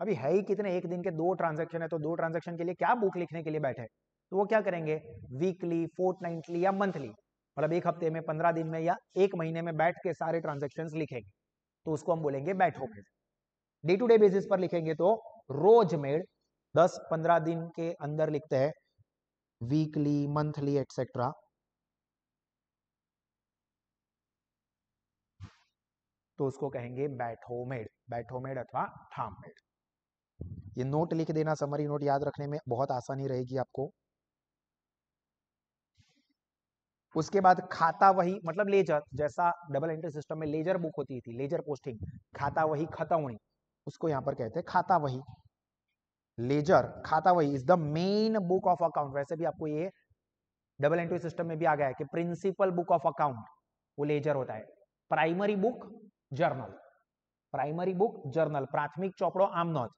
अभी है ही कितने एक दिन के दो ट्रांजेक्शन है तो दो ट्रांजेक्शन के लिए क्या बुक लिखने के लिए बैठे तो वो क्या करेंगे वीकली फोर्थ नाइन्थली या मंथली मतलब एक हफ्ते में पंद्रह दिन में या एक महीने में बैठ के सारे ट्रांजेक्शन लिखेंगे तो उसको हम बोलेंगे बैठो होके डे टू डे बेसिस पर लिखेंगे तो रोज मेड दस पंद्रह दिन के अंदर लिखते हैं वीकली मंथली एटसेट्रा तो उसको कहेंगे बैठो बैठो मेड अथवा थाम मेड ये नोट लिख देना समरी नोट याद रखने में बहुत आसानी रहेगी आपको उसके बाद खाता वही मतलब लेजर जैसा डबल एंट्री सिस्टम में लेजर बुक होती थी लेजर पोस्टिंग खाता वही खतौनी उसको यहां पर कहते हैं खाता वही लेजर खाता वही is the main book of account वैसे भी आपको ये डबल एंट्री सिस्टम में भी आ गया है कि प्रिंसिपल बुक ऑफ अकाउंट वो लेजर होता है primary book journal primary book journal प्राथमिक चौपड़ो आमनोंद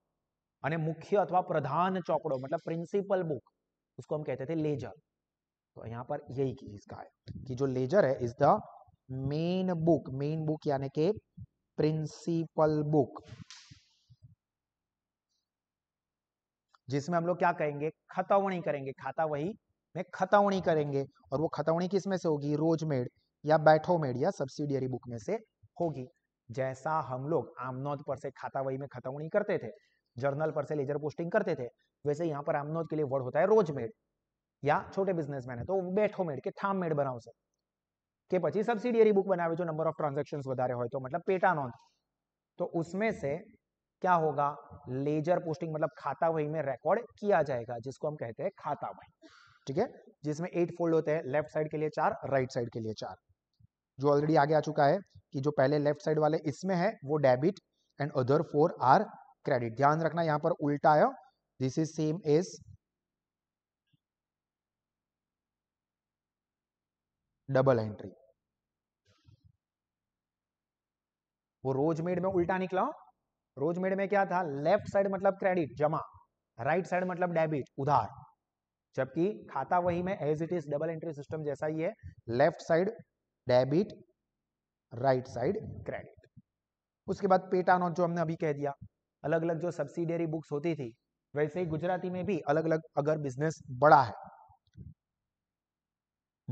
मुख्य अथवा प्रधान चौकड़ो मतलब प्रिंसिपल बुक उसको हम कहते थे लेजर तो यहाँ पर यही की इसका है कि जो लेजर है is the main book main book यानी के प्रिंसिपल बुक जिसमें हम लोग क्या कहेंगे खतौनी करेंगे खाता वही में खतौनी करेंगे और वो खतवणी किसमें से होगी रोजमेड या बैठोमेड या सब्सिडियरी बुक में से होगी जैसा हम लोग आमनौद पर से खाता वही में खतौनी करते थे जर्नल पर से लेजर पोस्टिंग करते थे वैसे यहाँ पर आमनोद के लिए वर्ड होता है रोज मेड या छोटे बिजनेसमैन है तो બેઠો મેડ કે ઠામ મેડ બનાવશે કે પછી સબસિડિયરી બુક બનાવે જો નંબર ઓફ ટ્રાન્ઝેક્શન્स વધારે हो तो मतलब पेटा नोंद तो उसमें से क्या होगा लेजर पोस्टिंग मतलब खाता वही में रिकॉर्ड किया जाएगा जिसको हम कहते हैं खाता वही ठीक है जिसमें एट फोल्ड होते हैं लेफ्ट साइड के लिए चार राइट साइड के लिए चार जो ऑलरेडी आगे आ चुका है कि जो पहले लेफ्ट साइड वाले इसमें है वो debit and other four are credit ध्यान रखना यहां पर उल्टा आया this is same as double entry वो रोजमेड में उल्टा निकला रोजमेड में क्या था लेफ्ट साइड मतलब क्रेडिट जमा राइट साइड मतलब डेबिट उधार जबकि खाता वही में as it is double entry system जैसा ही है left side debit right side credit उसके बाद पेटा नोट जो हमने अभी कह दिया अलग अलग जो सब्सिडियरी बुक्स होती थी वैसे ही गुजराती में भी अलग अलग अगर बिजनेस बड़ा है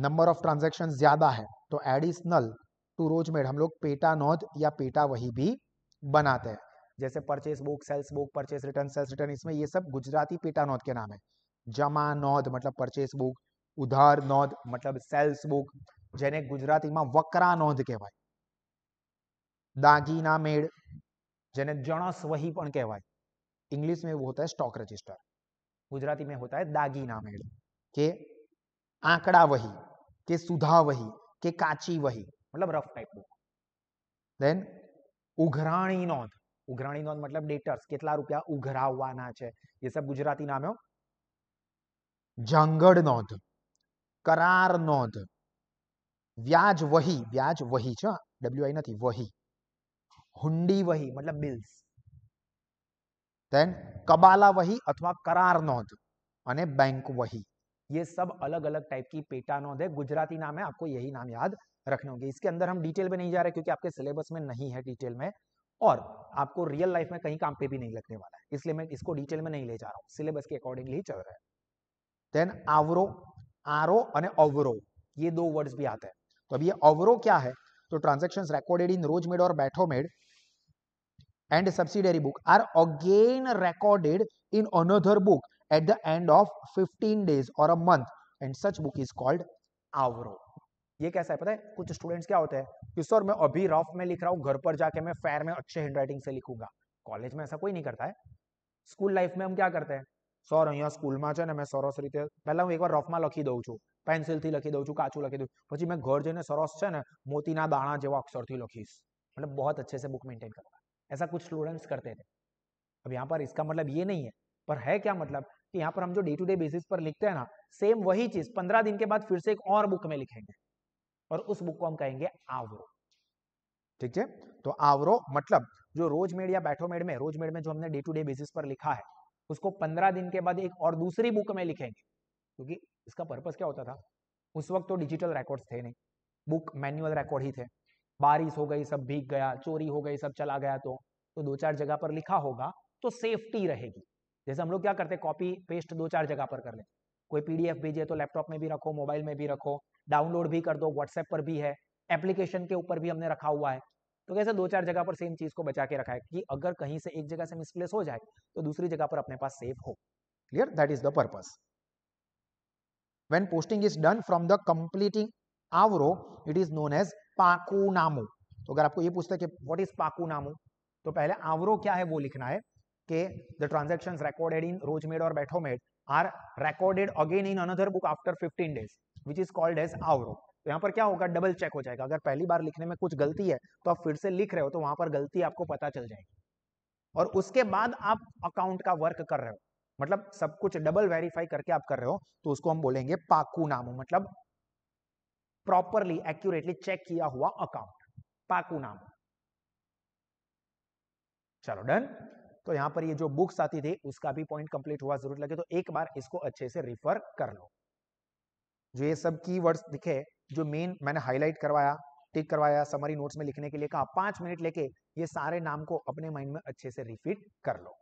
नंबर ऑफ ट्रांजेक्शन ज्यादा है तो एडिशनल टू रोजमेड हम लोग पेटा नोट या पेटा वही भी बनाते हैं जैसे purchase book sales book purchase return sales return इसमें ये सब गुजराती पेटा नोट के नाम है जमा नोद मतलब परचेस बुक उधार नोद मतलब सेल्स बुक બુક गुजराती में वक्रा नोद કહેવાય दागीना मेड़ જેને જણાસ વહી પણ કહેવાય ઇંગ્લિશ મેં વો હોતા હે સ્ટોક રજિસ્ટર ગુજરાતી મેં હોતા હે દાગી નામે કે આંકડા વહી કે સુધા વહી કે કાચી વહી મતલબ રફ ટાઈપનો ધેન ઉઘરાણી નોત ઉઘરાણી નોત મતલબ દેટર્સ કેટલા રૂપિયા ઉઘરાવવાના છે યે સબ ગુજરાતી નામો જંગડ નોત કરાર નોત વ્યાજ વહી વ્યાજ વહી જ w i નથી વહી हुंडी वही मतलब बिल्स देन कबाला वही अथवा करार नोध अने बैंक वही ये सब अलग अलग टाइप की पेटा नोध है गुजराती नाम है आपको यही नाम याद रखने होंगे इसके अंदर हम डिटेल में नहीं जा रहे क्योंकि आपके सिलेबस में नहीं है डिटेल में और आपको रियल लाइफ में कहीं काम पे भी नहीं लगने वाला है इसलिए मैं इसको डिटेल में नहीं ले जा रहा हूँ सिलेबस के अकॉर्डिंगली चल रहा है देन आवरो आरो और ओवरो ये दो वर्ड्स भी आते हैं तो अब ये ओवरो क्या है तो transaction recorded in Rojmel और बैठो मेड and subsidiary book are again recorded in another book at the end of 15 days or a month and such book is called आवरो ये कैसा है पता है कुछ स्टूडेंट्स क्या होते हैं कि सर मैं अभी रफ में लिख रहा हूँ घर पर जाके मैं फेयर में अच्छे हैंडराइटिंग से लिखूंगा कॉलेज में ऐसा कोई नहीं करता है સ્કૂલ લાઈફમાં એમ ક્યાં કરતા સર અહીંયા સ્કૂલમાં છે ને મેં સરસ રીતે પહેલા હું એકવાર રફમાં લખી દઉં છું પેન્સિલથી લખી દઉં છું કાચું લખી દઉં પછી મેં ઘર જઈને સરસ છે ને મોતીના દાણા જેવા અક્ષરથી લખીશ मतलब बहुत अच्छे से बुक मेंटेन करना ऐसा कुछ स्टूडेंट्स करते थे अब यहाँ पर इसका मतलब ये नहीं है पर है क्या मतलब कि यहाँ पर हम जो डे टू डे बेसिस पर लिखते हैं ना सेम वही चीज पंद्रह दिन के बाद फिर से एक और बुक में लिखेंगे और उस बुक को हम कहेंगे आवरो ठीक है तो आवरो मतलब जो रोज मेड या बैठोमेड में रोज मेड में जो हमने डे टू डे बेसिस पर लिखा है उसको पंद्रह दिन के बाद एक और दूसरी बुक में लिखेंगे क्योंकि इसका पर्पज क्या होता था उस वक्त तो डिजिटल रिकॉर्ड्स थे नहीं बुक मैनुअल रिकॉर्ड ही थे बारिश हो गई सब भीग गया चोरी हो गई सब चला गया तो तो दो चार जगह पर लिखा होगा तो सेफ्टी रहेगी जैसे हम लोग क्या करते हैं कॉपी पेस्ट दो चार जगह पर कर ले कोई पीडीएफ भेजिए तो लैपटॉप में भी रखो मोबाइल में भी रखो डाउनलोड भी कर दो व्हाट्सएप पर भी है एप्लीकेशन के ऊपर भी हमने रखा हुआ है तो कैसे दो चार जगह पर सेम चीज को बचा के रखा है कि अगर कहीं से एक जगह से मिसप्लेस हो जाए तो दूसरी जगह पर अपने पास सेफ हो clear that is the purpose when posting is done from the completing आवरो इट इज नोन एज पाकुनामो तो अगर आपको ये पूछता है कि व्हाट इज पाकुनामो तो पहले आवरो क्या है वो लिखना है कि the transaction recorded in Rojmel और बैठोमेड are recorded again in another book after fifteen days which is called as आवरो तो यहाँ पर क्या होगा डबल चेक हो जाएगा अगर पहली बार लिखने में कुछ गलती है तो आप फिर से लिख रहे हो तो वहां पर गलती आपको पता चल जाएगी और उसके बाद आप अकाउंट का वर्क कर रहे हो मतलब सब कुछ डबल वेरीफाई करके आप कर रहे हो तो उसको हम बोलेंगे पाकू नामो मतलब प्रॉपरली एक्यूरेटली चेक किया हुआ अकाउंट पाकू नाम चलो डन तो यहां पर ये जो बुक्स आती थी उसका भी पॉइंट कंप्लीट हुआ जरूर लगे तो एक बार इसको अच्छे से रिफर कर लो जो ये सब कीवर्ड्स दिखे जो मेन मैंने हाईलाइट करवाया टिक करवाया समरी नोट्स में लिखने के लिए कहा पांच मिनट लेके ये सारे नाम को अपने माइंड में अच्छे से रिफिट कर लो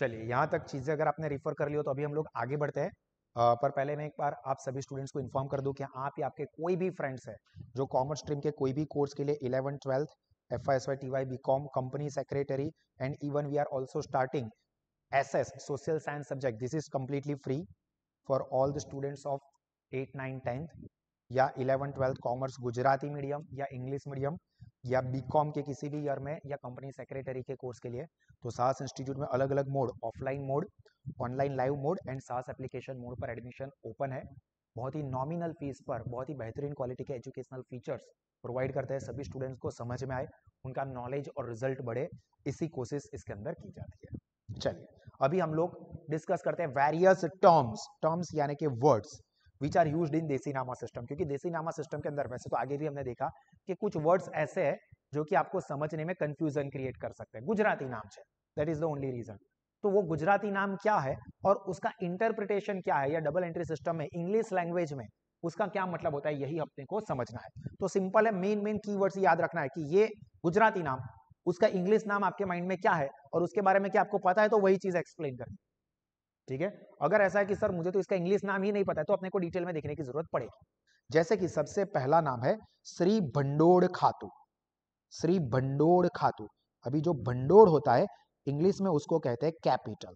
चलिए यहां तक चीजें अगर आपने रिफर कर ली तो अभी हम लोग आगे बढ़ते हैं पर पहले मैं एक बार आप सभी स्टूडेंट्स को इन्फॉर्म कर दूं कि आप या आपके कोई भी फ्रेंड्स हैं जो कॉमर्स स्ट्रीम के कोई भी कोर्स के लिए eleven twelfth F I S Y T Y B com company secretary and even we are also starting S S social science subject this is completely free for all the students of eight nine tenth या eleven twelfth commerce Gujarati medium या English medium या B com के किसी भी year में या company secretary के course के लिए तो सास इंस्टीट्यूट में अलग अलग mode offline mode online live mode and सास एप्लीकेशन मोड पर एडमिशन ओपन है बहुत ही नॉमिनल फीस पर बहुत ही बेहतरीन क्वालिटी के एजुकेशनल फीचर्स प्रोवाइड करते हैं सभी स्टूडेंट्स को समझ में आए उनका नॉलेज और रिजल्ट बढ़े इसी कोशिश इसके अंदर की जाती है चलिए अभी हम लोग डिस्कस करते हैं वेरियस टर्म्स टर्म्स यानी कि words which are use in Desi नामा सिस्टम क्योंकि देसी नामा सिस्टम के अंदर वैसे तो आगे भी हमने देखा कि कुछ वर्ड्स ऐसे हैं जो कि आपको समझने में कंफ्यूजन क्रिएट कर सकते हैं गुजराती नाम से that is the only reason तो वो गुजराती नाम क्या है और उसका इंटरप्रिटेशन क्या है या डबल एंट्री सिस्टम में इंग्लिश लैंग्वेज में उसका क्या मतलब होता है यही अपने को समझना है तो सिंपल है मेन मेन कीवर्ड्स याद रखना है कि ये गुजराती नाम उसका इंग्लिश नाम आपके माइंड में क्या है और उसके बारे में क्या आपको पता है तो वही चीज एक्सप्लेन करें ठीक है अगर ऐसा है कि सर मुझे तो इसका इंग्लिश नाम ही नहीं पता है तो अपने को डिटेल में देखने की जरूरत पड़ेगी जैसे कि सबसे पहला नाम है श्री भंडोड़ खातू श्री भंडोड़ खातू अभी जो भंडोड़ होता है इंग्लिश में उसको कहते हैं कैपिटल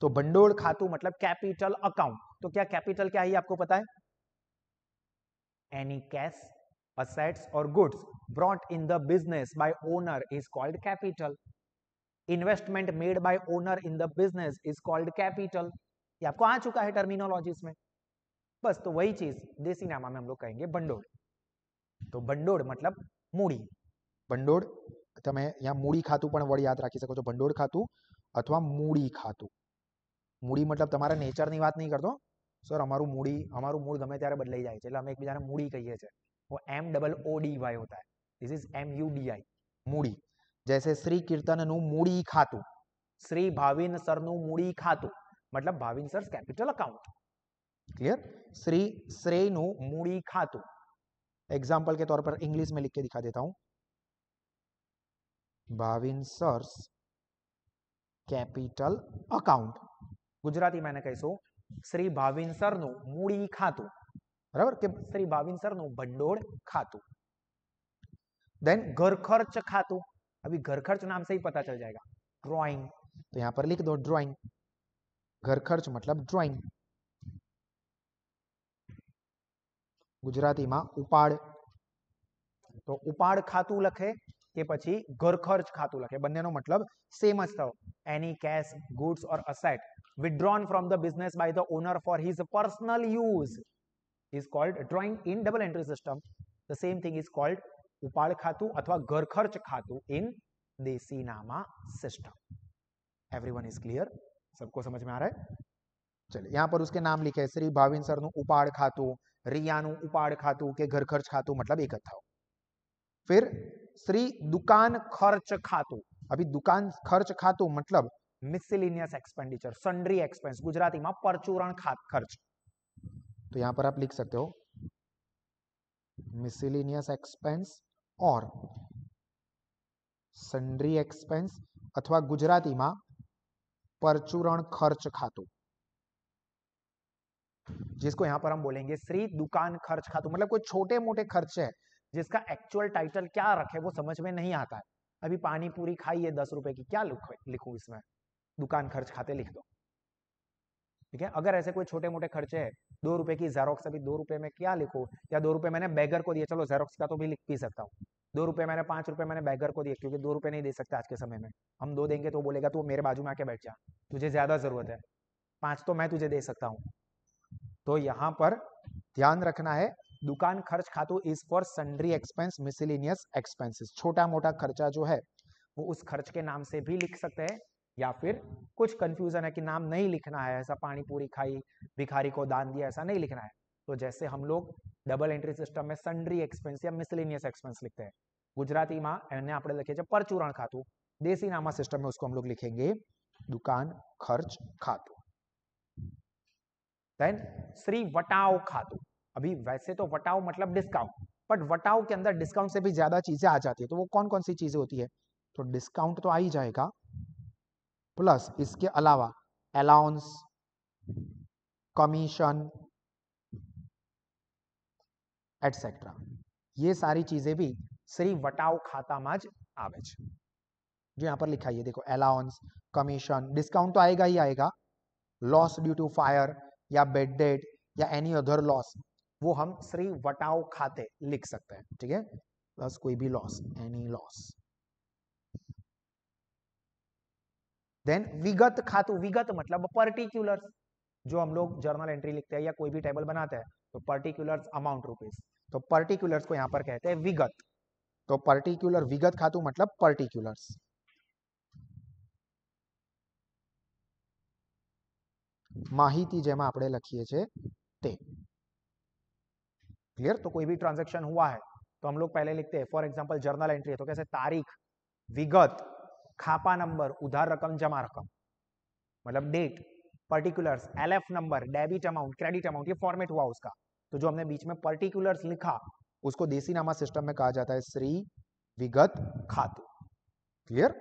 तो भंडोड़ खातु मतलब कैपिटल अकाउंट तो क्या कैपिटल क्या है आपको पता है एनी कैश असेट्स और goods brought in the business by owner is called capital investment made by owner in the business is called capital ये आपको आ चुका है टर्मिनोलॉजी में बस तो वही चीज देसी नामा में हम लोग कहेंगे बंडोड़ તો ભંડોળ મતલબ મૂડી ભંડોળ તમે અહીંયા મૂડી ખાતું પણ વળી યાદ રાખી શકો છો ભંડોળ ખાતું અથવા મૂડી ખાતું મૂડી મતલબ તમારા નેચરની વાત નહીં કરતો સર અમારું મૂડી અમારું મૂળ ગમે ત્યારે બદલાઈ જાય છે એટલે અમે એકબીજાને મૂડી કહીએ છીએ वो M double O D Y હોતા है this is M U D I મૂડી જૈસે શ્રી કીર્તનનું મૂડી ખાતું શ્રી ભાવિન સરનું મૂડી ખાતું મતલબ Bhavin sir's capital account clear Shri श्रेणु मुड़ी खातु एग्जाम्पल के तौर पर इंग्लिश में लिख के दिखा देता हूं Bhavin sir's capital account Gujarati Shri Bhavin sir नु मूड़ी खातु बराबर के श्री भाविन सर नु ભંડોળ खातु देन घर खर्च खातु अभी घर खर्च नाम से ही पता चल जाएगा ड्राइंग तो यहां पर लिख दो ड्राइंग घर खर्च मतलब ड्राइंग गुजराती में उपાડ तो उपાડ खातू लिखे केपछि घर खर्च खातू लिखे બંનેનો મતલબ सेम જ થાય any cash goods or asset withdrawn from the business by the owner for his personal use is called drawing in double entry system the same thing is called ઉપાડ ખાતું અથવા ઘર ખર્ચ ખાતું in Desi Nama system everyone is clear सबको समझ में आ रहा है चलिए यहां पर उसके नाम लिखे हैं श्री भाविन સરનું ઉપાડ ખાતું रियानु उपाड़ खातु के घर खर्च खातु मतलब एक था फिर श्री दुकान खर्च खातु अभी दुकान खर्च खातु मतलब miscellaneous expenditure sundry expense Gujarati में परचूरण खात खर्च तो यहां पर आप लिख सकते हो मिसिलिनियस एक्सपेंस और सन्ड्री एक्सपेंस अथवा गुजराती में परचूरण खर्च खातु जिसको यहाँ पर हम बोलेंगे श्री दुकान खर्च खातु मतलब कोई छोटे मोटे खर्च है जिसका एक्चुअल टाइटल क्या रखे वो समझ में नहीं आता है अभी पानी पूरी खाई है दस रुपए की क्या लिखू इसमें दुकान खर्च खाते लिख दो ठीक है अगर ऐसे कोई छोटे मोटे खर्चे है दो रुपए की जेरोक्स अभी दो रुपए में क्या लिखो या दो रुपए मैंने बैगर को दिया चलो जेरोक्स का तो भी लिख भी सकता हूँ दो रुपए मैंने पांच रुपए मैंने बैगर को दिए क्योंकि दो रुपए नहीं दे सकते आज के समय में हम दो देंगे तो बोलेगा तू मेरे बाजू में आके बैठ जा तुझे ज्यादा जरूरत है पांच तो मैं तुझे दे सकता हूँ तो यहाँ पर ध्यान रखना है दुकान खर्च खातु is for sundry expense miscellaneous expenses छोटा मोटा खर्चा जो है वो उस खर्च के नाम से भी लिख सकते हैं या फिर कुछ कंफ्यूजन है कि नाम नहीं लिखना है ऐसा पानी पूरी खाई भिखारी को दान दिया ऐसा नहीं लिखना है तो जैसे हम लोग डबल एंट्री सिस्टम में सन्ड्री एक्सपेंस या मिसलिनियस एक्सपेंस लिखते हैं गुजराती माँ आप लिखे परचूरण खातु देसी नामा सिस्टम में उसको हम लोग लिखेंगे दुकान खर्च खातु देन श्री वटाओ खातु अभी वैसे तो वटाओ मतलब डिस्काउंट बट वटाओ के अंदर डिस्काउंट से भी ज्यादा चीजें आ जाती है तो वो कौन कौन सी चीजें होती है तो डिस्काउंट तो आ ही जाएगा प्लस इसके अलावा अलाउंस कमीशन एटसेट्रा ये सारी चीजें भी श्री वटाओ खाता माज आवे जो यहां पर लिखा है देखो अलाउंस कमीशन डिस्काउंट तो आएगा ही आएगा लॉस ड्यू टू फायर या बेड डेट या एनी अदर लॉस वो हम श्री वटाओ खाते लिख सकते हैं ठीक है प्लस कोई भी लॉस एनी लॉस देन विगत खातु विगत मतलब पर्टिकुलर जो हम लोग जर्नल एंट्री लिखते हैं या कोई भी टेबल बनाते हैं तो पर्टिकुलर अमाउंट रुपीज तो पर्टिकुलर्स को यहां पर कहते हैं विगत तो पर्टिकुलर विगत खातु मतलब पर्टिकुलर्स માહિતી जेम आप લખીએ क्लियर तो कोई भी ट्रांजेक्शन हुआ है तो हम लोग पहले लिखते हैं फॉर एग्जाम्पल जर्नल एंट्री है तो कैसे तारीख विगत खापा नंबर उधार रकम जमा रकम मतलब date particulars L number debit amount credit amount ये फॉर्मेट हुआ उसका तो जो हमने बीच में पर्टिकुलर्स लिखा उसको देसी नामा सिस्टम में कहा जाता है श्री विगत खातु क्लियर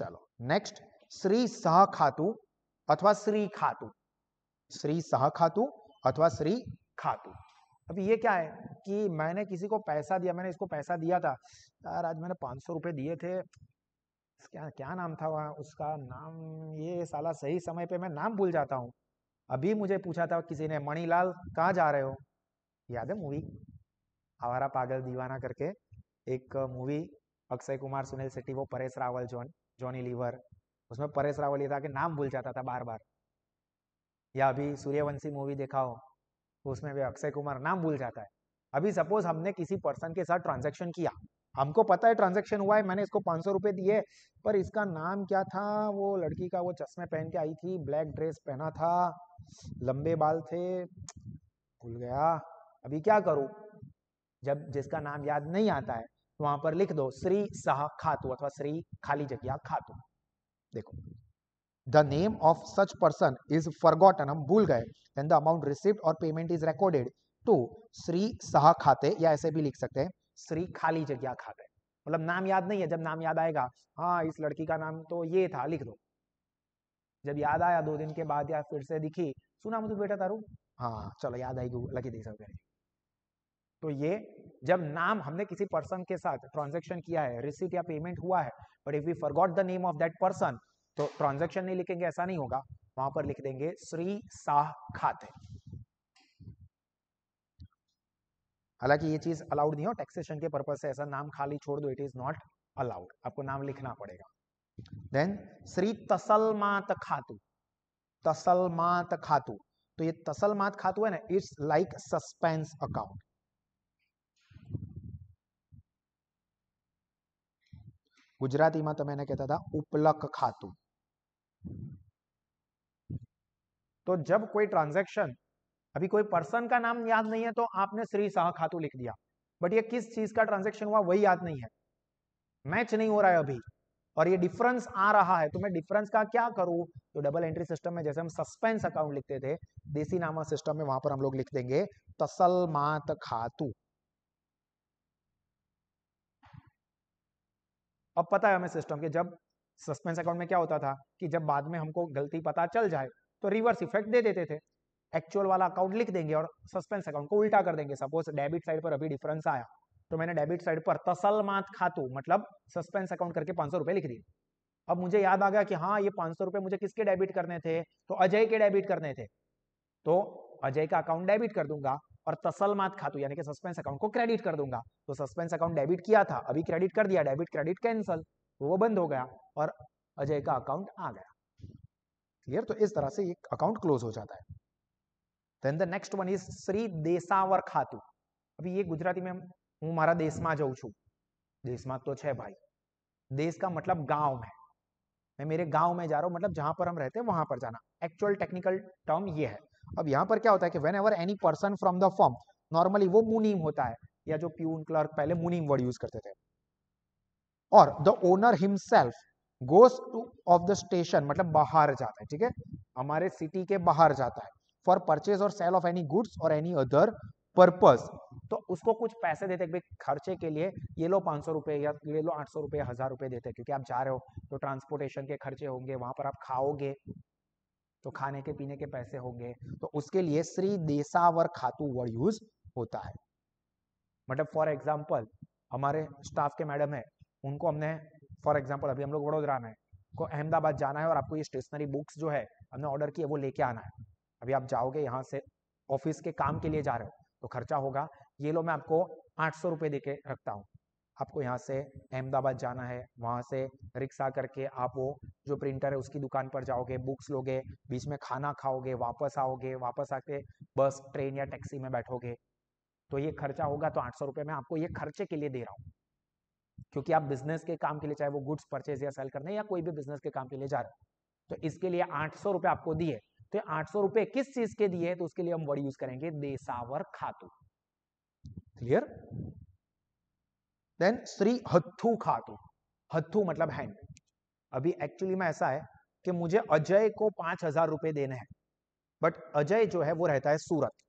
चलो नेक्स्ट श्री सह खातु अथवा श्री खातु श्री सह खातु अथवा श्री खातु अब ये क्या है कि मैंने किसी को पैसा दिया मैंने इसको पैसा दिया था यार आज मैंने पाँच सौ रुपये दिए थे क्या क्या नाम था वहाँ उसका नाम ये साला सही समय पे मैं नाम भूल जाता हूँ अभी मुझे पूछा था किसी ने मणिलाल कहाँ जा रहे हो याद है मूवी आवारा पागल दीवाना करके एक मूवी अक्षय कुमार सुनील शेट्टी वो परेश रावल जॉन जॉनी लीवर उसमें परेश रावल रावलिता के नाम भूल जाता था बार बार या अभी सूर्यवंशी मूवी देखा हो तो उसमें भी अक्षय कुमार नाम भूल जाता है अभी सपोज हमने किसी पर्सन के साथ ट्रांजेक्शन किया हमको पता है ट्रांजेक्शन हुआ है मैंने इसको पांच सौ रुपए दिए पर इसका नाम क्या था वो लड़की का वो चश्मे पहन के आई थी ब्लैक ड्रेस पहना था लंबे बाल थे भूल गया अभी क्या करूं जब जिसका नाम याद नहीं आता है तो वहां पर लिख दो श्री सह खातु अथवा श्री खाली जगह खातु देखो the name of such person is forgotten हम भूल गए देन द अमाउंट रिसीव्ड और payment is recorded to Shri Shah खाते या ऐसे भी लिख सकते हैं श्री खाली जगह खाते मतलब नाम याद नहीं है जब नाम याद आएगा हाँ इस लड़की का नाम तो ये था लिख दो जब याद आया दो दिन के बाद या फिर से दिखी सुना मुझे बेटा तारू हाँ चलो याद आएगी लगी देख सकते तो ये जब नाम हमने किसी पर्सन के साथ ट्रांजेक्शन किया है रिसीट या पेमेंट हुआ है but if we forgot the name of that person तो ट्रांजेक्शन नहीं लिखेंगे ऐसा नहीं होगा वहां पर लिख देंगे श्री शाह खाते हालांकि ये चीज अलाउड नहीं हो टैक्सेशन के पर्पज से ऐसा नाम खाली छोड़ दो इट इज नॉट अलाउड आपको नाम लिखना पड़ेगा देन श्री तसलमात खातु तसलमात खातु तो ये तसलमात खातु है ना इट्स लाइक सस्पेंस अकाउंट ગુજરાતીમાં તમે એને कहता था उपलक खातु तो जब कोई ट्रांजैक्शन अभी कोई पर्सन का नाम याद नहीं है तो आपने श्री शाह खातु लिख दिया बट ये किस चीज का ट्रांजैक्शन हुआ वही याद नहीं है मैच नहीं हो रहा है अभी और ये डिफरेंस आ रहा है तो मैं डिफरेंस का क्या करूं तो डबल एंट्री सिस्टम में जैसे हम सस्पेंस अकाउंट लिखते थे देसी नामा सिस्टम में वहां पर हम लोग लिख देंगे तसलमात खातु अब पता है हमें सिस्टम के जब सस्पेंस अकाउंट में क्या होता था कि जब बाद में हमको गलती पता चल जाए तो रिवर्स इफेक्ट दे देते थे एक्चुअल वाला अकाउंट लिख देंगे और सस्पेंस अकाउंट को उल्टा कर देंगे सपोज डेबिट साइड पर अभी डिफरेंस आया तो मैंने डेबिट साइड पर तसलमात खातू मतलब सस्पेंस अकाउंट करके पांच सौ रुपए लिख दिए अब मुझे याद आ गया कि हाँ ये पांच सौ रुपए मुझे किसके डेबिट करने थे तो अजय के डेबिट करने थे तो अजय का अकाउंट डेबिट कर दूंगा और तसलमात खातू यानी कि सस्पेंस अकाउंट को क्रेडिट कर दूंगा तो सस्पेंस अकाउंट डेबिट किया था अभी क्रेडिट कर दिया डेबिट क्रेडिट कैंसल वो बंद हो गया और अजय का अकाउंट आ गया क्लियर तो इस तरह से ये अकाउंट क्लोज हो जाता है then the next one is Shri देसावर खातू अभी ये गुजराती में હું મારા દેશમાં જઉં છું દેશમાં तो छे भाई देश का मतलब गांव में मैं मेरे गांव में जा रहा हूँ मतलब जहां पर हम रहते हैं वहां पर जाना एक्चुअल टेक्निकल टर्म ये है अब यहाँ पर क्या होता है कि whenever any person from the form normally वो मुनीम होता है या जो प्यून क्लर्क पहले मुनीम वर्ड यूज करते थे और the owner himself goes to of the station मतलब बाहर जाता है ठीक है हमारे सिटी के बाहर जाता है फॉर परचेज और सेल ऑफ एनी गुड्स और एनी अदर पर्पज तो उसको कुछ पैसे देते भाई खर्चे के लिए ये लो पाँच सौ रुपये या ये लो आठ सौ रुपये हज़ार रुपये देते हैं क्योंकि आप जा रहे हो तो ट्रांसपोर्टेशन के खर्चे होंगे वहां पर आप खाओगे तो खाने के पीने के पैसे हो गए तो उसके लिए श्री देसावर खातु वर्ड यूज होता है मतलब फॉर एग्जाम्पल हमारे स्टाफ के मैडम है उनको हमने फॉर एग्जाम्पल अभी हम लोग वडोदरा में को अहमदाबाद जाना है और आपको ये स्टेशनरी बुक्स जो है हमने ऑर्डर किया वो लेके आना है अभी आप जाओगे यहाँ से ऑफिस के काम के लिए जा रहे हो तो खर्चा होगा ये लो मैं आपको आठ सौ रुपये दे के रखता हूँ आपको यहाँ से अहमदाबाद जाना है वहाँ से रिक्शा करके आप वो जो प्रिंटर है उसकी दुकान पर जाओगे बुक्स लोगे बीच में खाना खाओगे वापस आओगे वापस आके बस ट्रेन या टैक्सी में बैठोगे तो ये खर्चा होगा तो आठ सौ रुपये में आपको ये खर्चे के लिए दे रहा हूँ क्योंकि आप बिजनेस के काम के लिए चाहे वो गुड्स परचेज या सेल करने या कोई भी बिजनेस के काम के लिए जा रहे हो तो इसके लिए आठ सौ रुपये आपको दिए तो आठ सौ रुपये किस चीज के दिए तो उसके लिए हम वर्ड यूज करेंगे देसावर खातु क्लियर देन श्री हत्थू खातू हत्थू मतलब हैंड अभी एक्चुअली में ऐसा है कि मुझे अजय को पांच हजार रुपए देने हैं बट अजय जो है वो रहता है सूरत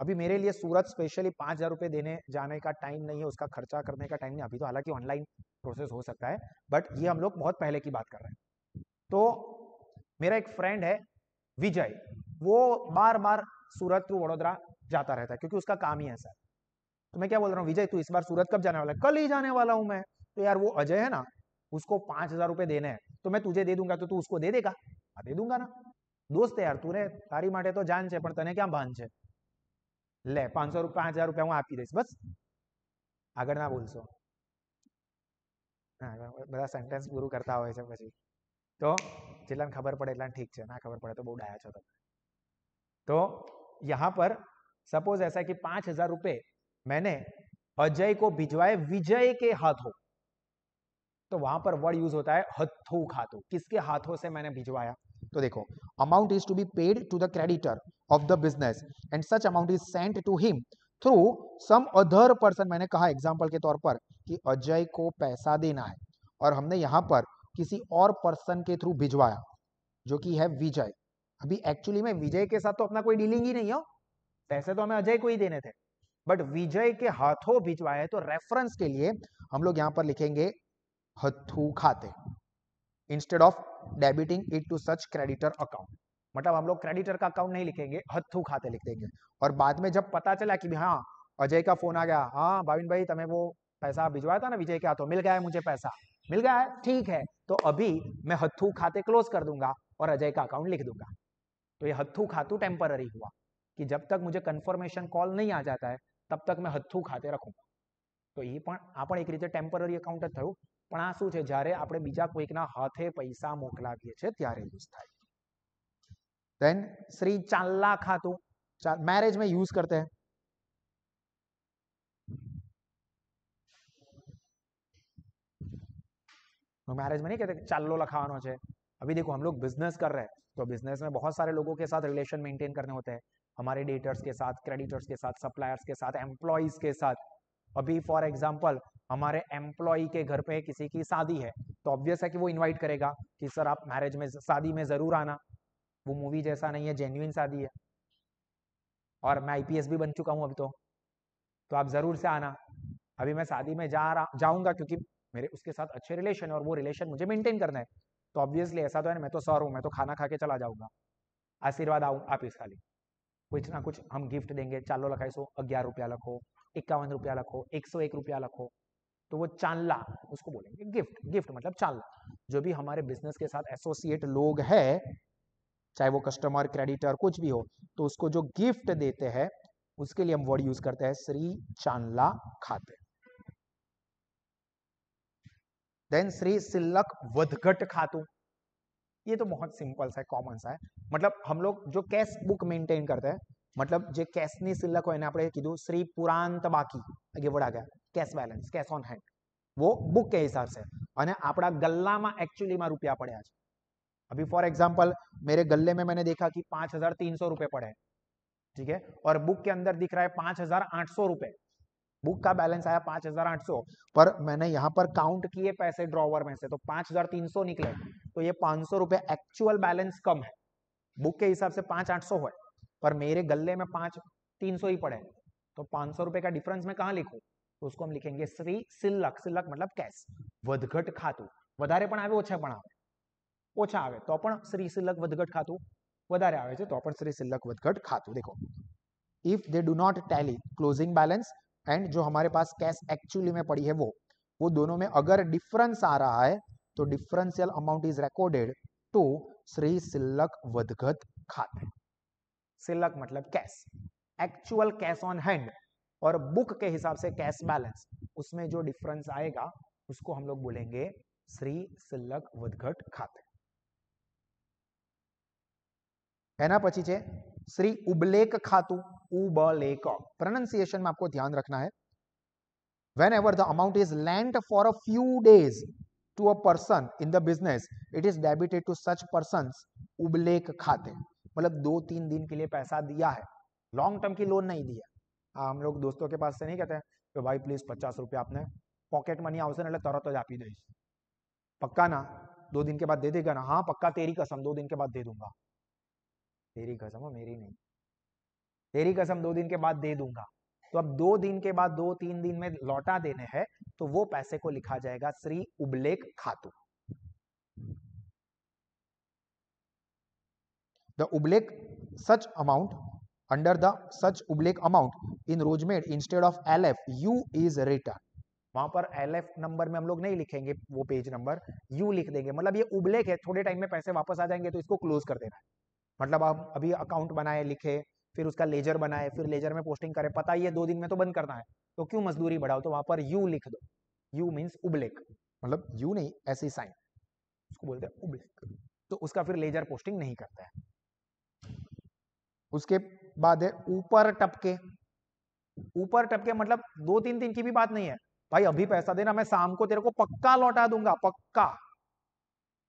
अभी मेरे लिए सूरत स्पेशली पांच हजार रुपए देने जाने का टाइम नहीं है उसका खर्चा करने का टाइम नहीं अभी तो हालांकि ऑनलाइन प्रोसेस हो सकता है बट ये हम लोग बहुत पहले की बात कर रहे हैं तो मेरा एक फ्रेंड है विजय वो बार बार सूरत टू वडोदरा जाता रहता है क्योंकि उसका काम ही ऐसा है तो मैं क्या बोल रहा हूँ विजय तू इस बार सूरत कब जाने वाला है कल ही जाने वाला हूँ मैं तो यार वो अजय है ना उसको पांच हजार रुपए देने हैं तो मैं तुझे दे दूंगा तो तू उसको दे देगा हाँ दे दूंगा ना दोस्त यार तूने तारी माटे तो जान छे पर तने क्या भान छे ले पांच सौ पांच हजार रुपया हूँ आपकी देश बस आग ना बोलसो हाँ, बड़ा सेंटेंस पूरु करता हो पी तो जितना खबर पड़े इतना ठीक है ना खबर पड़े तो बहुत डाया छो तो तो यहाँ पर सपोज ऐसा है कि पांच हजार रुपये मैंने अजय को भिजवाए विजय के हाथों तो वहां पर वर्ड यूज होता है हथो खातो किसके हाथों से मैंने भिजवाया तो देखो amount is to be paid to the creditor of the business and such amount is sent to him through some other person मैंने कहा एग्जाम्पल के तौर पर कि अजय को पैसा देना है और हमने यहाँ पर किसी और पर्सन के थ्रू भिजवाया जो कि है विजय अभी एक्चुअली में विजय के साथ तो अपना कोई डीलिंग ही नहीं हो पैसे तो हमें अजय को ही देने थे बट विजय के हाथों भिजवाए तो रेफरेंस के लिए हम लोग यहां पर लिखेंगे हथू खाते instead of debiting it to such creditor account मतलब हम लोग क्रेडिटर का अकाउंट नहीं लिखेंगे हथू खाते लिख देंगे और बाद में जब पता चला कि हाँ अजय का फोन आ गया हाँ भाविन भाई तुम्हें वो पैसा भिजवाया था ना विजय के हाथों मिल गया है मुझे पैसा मिल गया है ठीक है तो अभी मैं हथू खाते क्लोज कर दूंगा और अजय का अकाउंट लिख दूंगा तो ये हथू खातू टेम्पररी हुआ कि जब तक मुझे कंफर्मेशन कॉल नहीं आ जाता है तब तक मैं હથ્થું खाते रखू तो ये પણ एक रीते टेम्पररी રીતે ટેમ્પરરી એકાઉન્ટ જ देन श्री चाल्ला में यूज करते हैं तो मैरिज में नहीं कहते चालो लखावा है अभी देखो हम लोग बिजनेस कर रहे हैं तो बिजनेस में बहुत सारे लोगों के साथ रिलेशन मेंटेन करने होते हैं हमारे डेटर्स के साथ क्रेडिटर्स के साथ सप्लायर्स के साथ एम्प्लॉयज के साथ अभी फॉर एग्जाम्पल हमारे एम्प्लॉय के घर पे किसी की शादी है तो ऑब्वियस है कि वो इनवाइट करेगा कि सर आप मैरिज में शादी में जरूर आना वो मूवी जैसा नहीं है जेन्यून शादी है और मैं आईपीएस भी बन चुका हूँ अभी तो तो आप जरूर से आना अभी मैं शादी में जा रहा जाऊंगा क्योंकि मेरे उसके साथ अच्छे रिलेशन है और वो रिलेशन मुझे मेंटेन करना है तो ऑब्वियसली ऐसा तो है ना मैं तो सौर हूँ मैं तो खाना खा के चला जाऊंगा आशीर्वाद आऊँ आप इस खाली कुछ ना कुछ हम गिफ्ट देंगे लखाई सो અગિયાર रुपया लखो इक्यावन रुपया लखो एक सौ एक रुपया लखो तो वो चांदला उसको बोलेंगे गिफ्ट गिफ्ट मतलब चांदला जो भी हमारे बिजनेस के साथ एसोसिएट लोग है चाहे वो कस्टमर क्रेडिटर कुछ भी हो तो उसको जो गिफ्ट देते हैं उसके लिए हम वर्ड यूज करते हैं श्री चांदला खाते देन श्री सिल्लक वधगट खातु ये तो बहुत सिंपल सा है कॉमन सा है मतलब हम लोग जो कैश बुक मेंटेन करते हैं मतलब जो कैश नहीं સિલક હોય आप कीधु श्री શ્રી પુરાણ आगे बढ़ा गया cash balance cash on on वो बुक के हिसाब से અને આપડા ગલ્લામાં એક્ચ્યુઅલી માં રૂપિયા પડ્યા છે अभी फॉर एग्जाम्पल मेरे गल्ले में मैंने देखा कि हजार तीन सौ रुपए पड़े ठीक है और बुक के अंदर दिख रहा है हजार आठ सौ रुपए बुक का बैलेंस आया पांच हजार आठ सौ पर मैंने यहाँ पर काउंट किए पैसे ड्रॉवर में से तो पांच हजार तीन सौ निकले तो ये पांच सौ रुपए एक्चुअल बैलेंस कम है बुक के हिसाब से पांच आठ सौ है पर मेरे गले में पांच तीन सौ ही पड़े तो पांच सौ रुपए का डिफरेंस में कहा लिखू तो उसको हम लिखेंगे श्री सिल्लक सिल्लक मतलब कैश वधघट खातु वधारे पण आवे ઓછા पण आवे ओछा आवे तो પણ श्री सिल्लक वधघट खातु वधारे आवे छे तो પણ श्री सिल्लक वधघट खातु देखो if they do not tally closing balance and जो हमारे पास कैश एक्चुअली में पड़ी है वो वो दोनों में अगर डिफरेंस आ रहा है तो differential amount is recorded to Shri सिल्लक वधगत खाते सिल्लक मतलब cash actual cash on hand और बुक के हिसाब से कैश बैलेंस उसमें जो डिफरेंस आएगा उसको हम लोग बोलेंगे श्री सिल्लक वधघट खाते એના પછી છે श्री उबलेक खातू प्रोनाउंसिएशन में आपको ध्यान रखना है whenever the amount is lend for a few days to a person in the business it is debited to such person उबलेक खाते मतलब दो तीन दिन के लिए पैसा दिया है लॉन्ग टर्म की लोन नहीं दिया आ, हम लोग दोस्तों के पास से नहीं कहते हैं तो भाई प्लीज पचास रुपया आपने पॉकेट मनी આવશે ना तरह तो જ આપી દઈશ पक्का ना दो दिन के बाद दे देगा ना हाँ पक्का तेरी कसम दो दिन के बाद दे दूंगा तेरी कसम मेरी नहीं तेरी कसम दो दिन के बाद दे दूंगा तो अब दो दिन के बाद दो तीन दिन में लौटा देने हैं तो वो पैसे को लिखा जाएगा श्री उबलेख खातू द उबलेख सच अमाउंट द सच उबलेख अमाउंट इन रोजमेड instead of L F U is written वहां पर एल एफ नंबर में हम लोग नहीं लिखेंगे वो पेज नंबर यू लिख देंगे मतलब ये उबलेख है थोड़े टाइम में पैसे वापस आ जाएंगे तो इसको क्लोज कर देना है मतलब आप अभी अकाउंट बनाए लिखे फिर उसका लेजर बनाए फिर लेजर में पोस्टिंग करे पता ये दो दिन में तो बंद करना है तो क्यों मजदूरी बढ़ाओ तो वहां पर यू लिख दो यू मीन्स उबलेक मतलब यू नहीं ऐसी साइन उसको बोलते हैं उबलेक तो उसका फिर लेजर पोस्टिंग नहीं करता है उसके बाद है ऊपर टपके ऊपर टपके मतलब दो तीन दिन की भी बात नहीं है भाई अभी पैसा देना मैं शाम को तेरे को पक्का लौटा दूंगा पक्का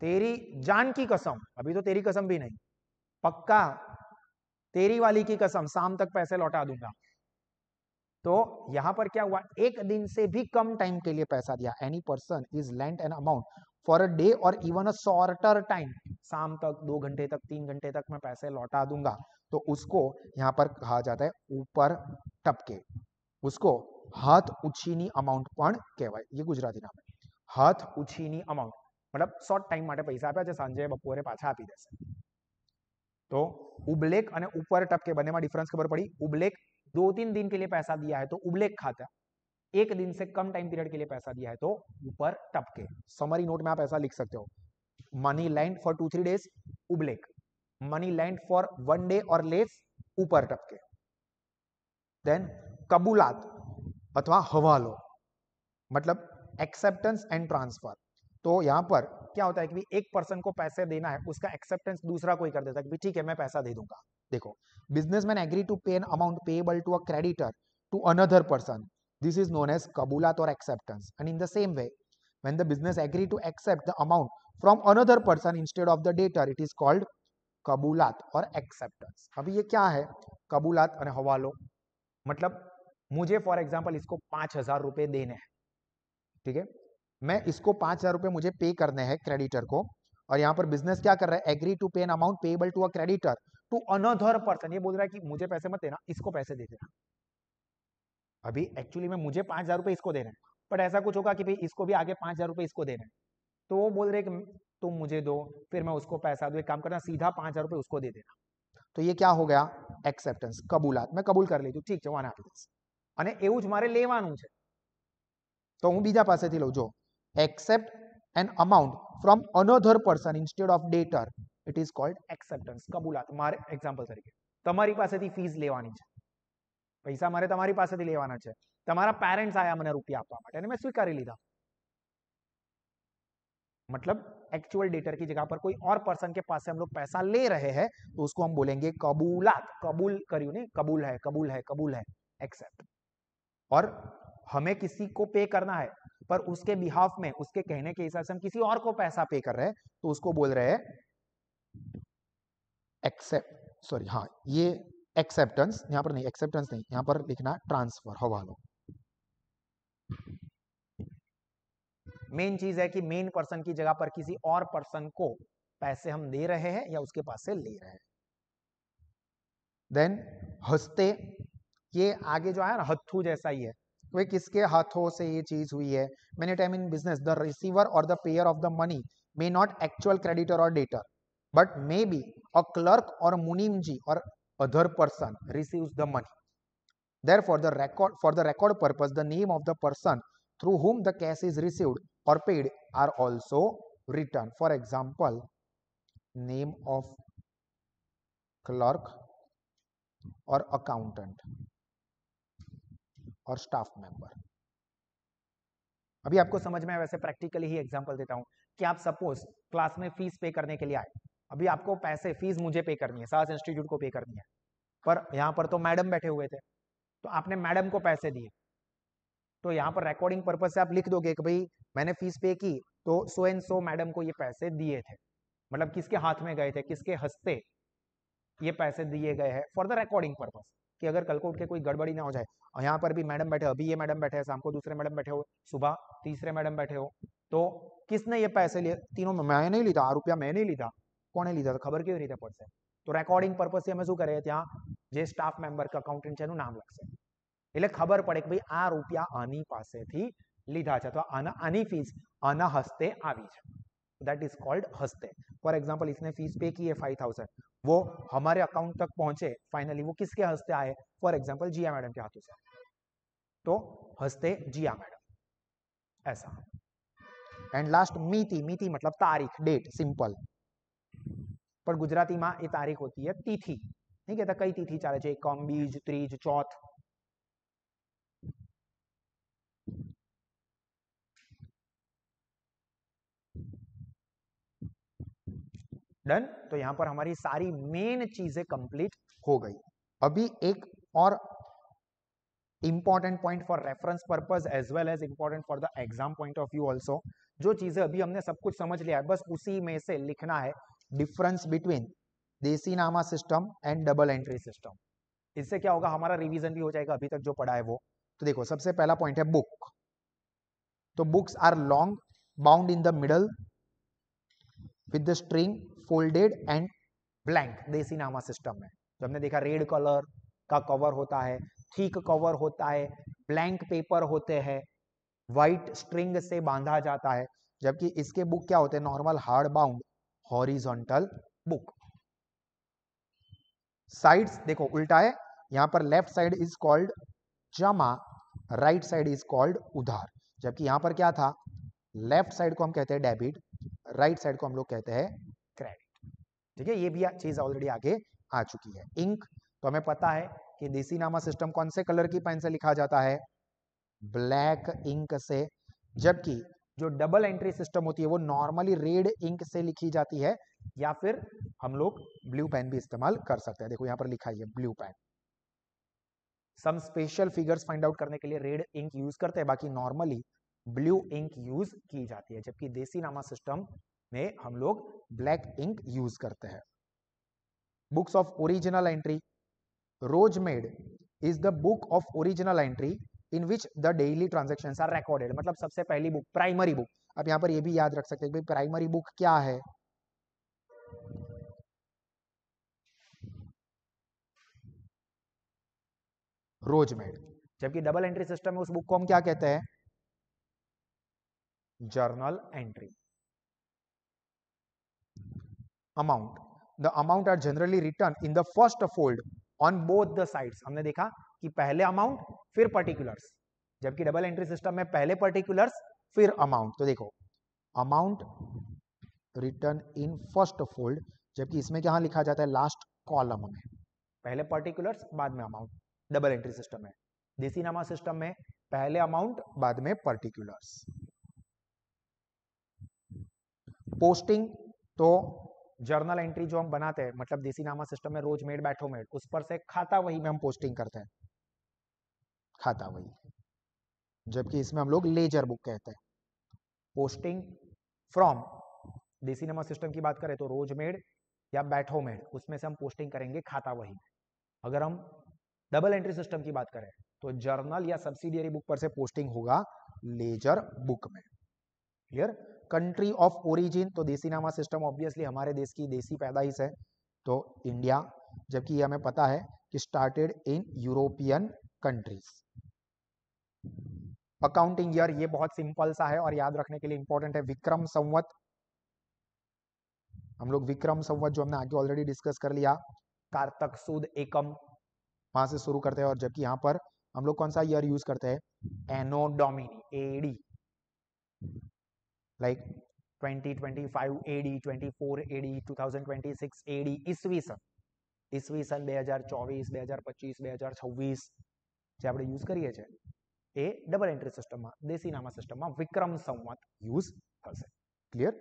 तेरी जान की कसम अभी तो तेरी कसम भी नहीं पक्का तेरी वाली की कसम शाम तक पैसे लौटा दूंगा तो यहां पर क्या हुआ एक दिन से भी कम टाइम के लिए पैसा दिया any person is lent an amount for a day और इवन अ शॉर्टर टाइम शाम तक दो घंटे तक तीन घंटे तक मैं पैसे लौटा दूंगा तो उसको यहाँ पर कहा जाता है ऊपर टपके उसको हाथ उछीनी अमाउंट पण ये गुजराती नाम है हाथ उछीनी अमाउंट मतलब शॉर्ट टाइम पैसा आप આપ્યા છે पाचा आप પાછા तो उबलेख અને टपके बने में डिफरेंस खबर पड़ी उबलेख दो तीन दिन के लिए पैसा दिया है तो उबलेख खाता एक दिन से कम टाइम पीरियड के लिए पैसा दिया है तो ऊपर टपके समरी नोट में आप ऐसा लिख सकते हो money lend for two three days उबलेख money lend for one day और लेस ऊपर टपके देन कबूलात अथवा हवालो मतलब एक्सेप्टेंस एंड ट्रांसफर तो यहां पर क्या होता है कि एक पर्सन को पैसे देना है उसका एक्सेप्टेंस दूसरा कोई कर देता है कि ठीक है मैं पैसा दे दूंगा देखो businessman agree to pay an amount payable to a creditor to another person this is known as कबूलात और acceptance and in the same way when the business agree to accept the amount from another person instead of the debtor it is called कबूलात और acceptance अभी ये क्या है कबूलात और हवालो मतलब मुझे फॉर एग्जाम्पल इसको पांच हजार रुपए देने हैं ठीक है मैं इसको पांच हजार रुपए मुझे पे करने हैं क्रेडिटर को और यहाँ पर बिजनेस क्या कर रहा है agree to pay an amount payable to a creditor to another person ये बोल रहा है कि मुझे पैसे मत देना इसको पैसे दे देना अभी एक्चुअली में मुझे पांच हजार रुपए इसको दे रहे हैं बट ऐसा कुछ होगा कि भाई इसको भी आगे पांच हजार रुपए इसको दे रहे हैं तो वो बोल रहे कि तुम मुझे दो फिर मैं उसको पैसा दो एक काम करना सीधा पांच हजार रुपए उसको दे देना तो ये क्या हो गया एक्सेप्टेंस कबूलात मैं कबूल कर लेती हूँ ठीक है वन દઈશ અને એવું જ મારે લેવાનું છે તો હું બીજા પાસેથી લઉં જો accept an amount from another person instead of debtor it is called acceptance કબૂલાત મારે એક્ઝામ્પલ તરીકે તમારી પાસેથી ફીસ લેવાની છે પૈસા મારે તમારી પાસેથી લેવાના છે તમારા પેરેન્ટ્સ આયા મને રૂપિયા આપવા માટે અને મેં સ્વીકારી લીધા मतलब एक्चुअल डेटर की जगह पर कोई और पर्सन के पास से हम लोग पैसा ले रहे हैं तो उसको हम बोलेंगे कबूलात कबूल करियो ने कबूल है कबूल है कबूल है एक्सेप्ट और हमें किसी को पे करना है पर उसके बिहाफ में उसके कहने के हिसाब से हम किसी और को पैसा पे कर रहे हैं तो उसको बोल रहे हैं एक्सेप्ट सॉरी हाँ ये एक्सेप्टेंस यहाँ पर नहीं एक्सेप्टेंस नहीं यहाँ पर लिखना ट्रांसफर हवालो मेन चीज है कि मेन पर्सन की जगह पर किसी और पर्सन को पैसे हम दे रहे हैं या उसके पास से ले रहे हैं देन हस्ते ये आगे जो आया ना हथू जैसा ही है भाई किसके हाथों से ये चीज हुई है many time in business the receiver और the payer of the money may not actual creditor और debtor but may be a clerk और मुनिम जी और other person receive the money there for the record for the record purpose the name of the person through whom the cash is receive और paid are also written for example name of clerk और accountant और staff member अभी आपको समझ में आया वैसे practically ही example देता हूं कि आप सपोज क्लास में फीस पे करने के लिए आए अभी आपको पैसे फीस मुझे पे करनी है सास इंस्टीट्यूट को पे करनी है पर यहाँ पर तो मैडम बैठे हुए थे तो आपने मैडम को पैसे दिए तो यहाँ पर रिकॉर्डिंग पर्पज से आप लिख दोगे कि भाई मैंने फीस पे की तो सो एंड सो मैडम को ये पैसे दिए थे मतलब किसके हाथ में गए थे किसके हस्ते ये पैसे दिए गए हैं फॉर द रिकॉर्डिंग पर्पज कि अगर कल को उठ के कोई गड़बड़ी ना हो जाए और यहाँ पर भी मैडम बैठे हो अभी ये मैडम बैठे हो शाम को दूसरे मैडम बैठे हो सुबह तीसरे मैडम बैठे हो तो किसने ये पैसे लिए तीनों में मैं नहीं लीधा रुपया मैं नहीं लीधा કોને લીધા તો ખબર કેવી રીતે પડશે તો રેકોર્ડિંગ પર્પઝથી અમે શું કરીએ ત્યાં જે સ્ટાફ મેમ્બર કે અકાઉન્ટન્ટ છે એનું નામ લખશે એટલે ખબર પડે કે ભાઈ આ રૂપિયા આની પાસેથી લીધા છે અથવા આના આની आनी फीस आना हस्ते आई દેટ ઇઝ કોલ્ડ હસ્તે ફોર એક્ઝામ્પલ इसने फीस पे की है फाइव थाउजेंड वो हमारे अकाउंट तक पहुंचे फाइनली वो किसके हस्ते आए फॉर एग्जाम्पल जिया मैडम के हाथों से तो हंसते जिया हाँ, मैडम ऐसा एंड लास्ट मीति मीति मतलब तारीख डेट सिंपल पर गुजराती में ये तारीख होती है तिथि नहीं कहता कई तिथि चले कम बीज त्रीज चौथ डन तो यहां पर हमारी सारी मेन चीजें कंप्लीट हो गई अभी एक और important point for reference purpose as well as important for the exam point of view also जो चीजें अभी हमने सब कुछ समझ लिया है बस उसी में से लिखना है डिफरेंस बिटवीन देसी नामा system and double entry system इससे क्या होगा हमारा रिवीजन भी हो जाएगा अभी तक जो पढ़ा है वो तो देखो सबसे पहला पॉइंट है बुक तो books are long bound in the middle with the string folded and blank desi नामा सिस्टम में तो हमने देखा रेड कलर का कवर होता है ठीक कवर होता है ब्लैंक पेपर होते हैं वाइट स्ट्रिंग से बांधा जाता है जबकि इसके बुक क्या होते हैं normal hard bound horizontal book sides देखो उल्टा है यहां पर लेफ्ट साइड इज कॉल्ड जमा राइट साइड इज कॉल्ड उधार जबकि यहां पर क्या था लेफ्ट साइड को हम कहते हैं डेबिट राइट साइड को हम लोग कहते हैं क्रेडिट ठीक है ये भी चीज ऑलरेडी आगे आ चुकी है इंक तो हमें पता है कि देसी नामा सिस्टम कौन से कलर की पेन से लिखा जाता है ब्लैक इंक से जबकि जो डबल एंट्री सिस्टम होती है वो नॉर्मली रेड इंक से लिखी जाती है या फिर हम लोग ब्लू पेन भी इस्तेमाल कर सकते हैं देखो यहां पर लिखा है blue pen some special figures find out करने के लिए रेड इंक यूज करते हैं बाकी नॉर्मली ब्लू इंक यूज की जाती है जबकि देसी नामा सिस्टम में हम लोग ब्लैक इंक यूज करते हैं बुक्स ऑफ ओरिजिनल एंट्री रोजमेड is the book of original entry in which the daily transaction are recorded मतलब सबसे पहली बुक प्राइमरी बुक अब यहाँ पर यह भी याद रख सकते हैं प्राइमरी बुक क्या है रोजमेड जबकि डबल एंट्री सिस्टम में उस बुक को हम क्या कहते हैं journal entry amount the amount are generally written in the first fold on both the sides हमने देखा कि पहले अमाउंट फिर पर्टिकुलर्स जबकि डबल एंट्री सिस्टम में पहले पर्टिकुलर्स फिर अमाउंट तो देखो amount written in first fold जबकि इसमें क्या लिखा जाता है लास्ट कॉलम में पहले पर्टिकुलर्स बाद में अमाउंट डबल एंट्री सिस्टम में नामा सिस्टम में पहले अमाउंट बाद में पर्टिकुलर्स पोस्टिंग तो जर्नल एंट्री जो हम बनाते हैं मतलब देसी नामा सिस्टम में रोज मेड बैठो मेड उस पर से खाता वही में हम पोस्टिंग करते हैं खाता वही जबकि इसमें हम लोग लेजर बुक कहते हैं पोस्टिंग फ्रॉम देसी नामा सिस्टम की बात करें तो रोज मेड या बैठो मेड उसमें से हम पोस्टिंग करेंगे खाता वही अगर हम डबल एंट्री सिस्टम की बात करें तो जर्नल या सब्सिडियरी बुक पर से पोस्टिंग होगा लेजर बुक में क्लियर कंट्री ऑफ ओरिजिन तो देसी नामा सिस्टम ऑब्वियसली हमारे देश की देसी पैदाइश है तो इंडिया जबकि ये हमें पता है कि started in European countries accounting year ये बहुत सिंपल सा है और याद रखने के लिए इंपॉर्टेंट है विक्रम संवत हम लोग विक्रम संवत जो हमने आगे ऑलरेडी डिस्कस कर लिया कार्तक सूद एकम वहां से शुरू करते हैं और जबकि यहाँ पर हम लोग कौन सा ईयर यूज करते हैं anno domini AD like 2025 AD 24 AD 2026 AD ઈસવી સન ઈસવી સન 2024 2025 2026 જે આપણે યુઝ કરીએ છીએ એ ડબલ એન્ટ્રી સિસ્ટમમાં દેશી સિસ્ટમમાં વિक्रम संवत यूज થશે क्लियर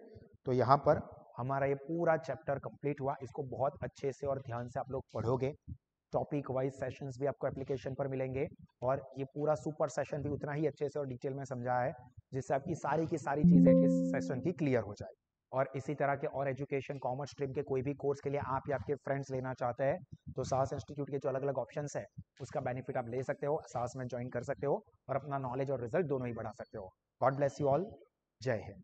तो यहाँ पर हमारा ये पूरा चैप्टर कंप्लीट हुआ इसको बहुत अच्छे से और ध्यान से आप लोग पढ़ोगे टॉपिक वाइज सेशंस भी आपको एप्लीकेशन पर मिलेंगे और ये पूरा सुपर सेशन भी उतना ही अच्छे से और डिटेल में समझा है जिससे आपकी सारी की सारी चीज़ें इस सेशन की क्लियर हो जाए और इसी तरह के और एजुकेशन कॉमर्स स्ट्रीम के कोई भी कोर्स के लिए आप या आपके फ्रेंड्स लेना चाहते हैं तो सास इंस्टीट्यूट के जो अलग अलग ऑप्शन है उसका बेनिफिट आप ले सकते हो सास में ज्वाइन कर सकते हो और अपना नॉलेज और रिजल्ट दोनों ही बढ़ा सकते हो गॉड ब्लेस यू ऑल जय हिंद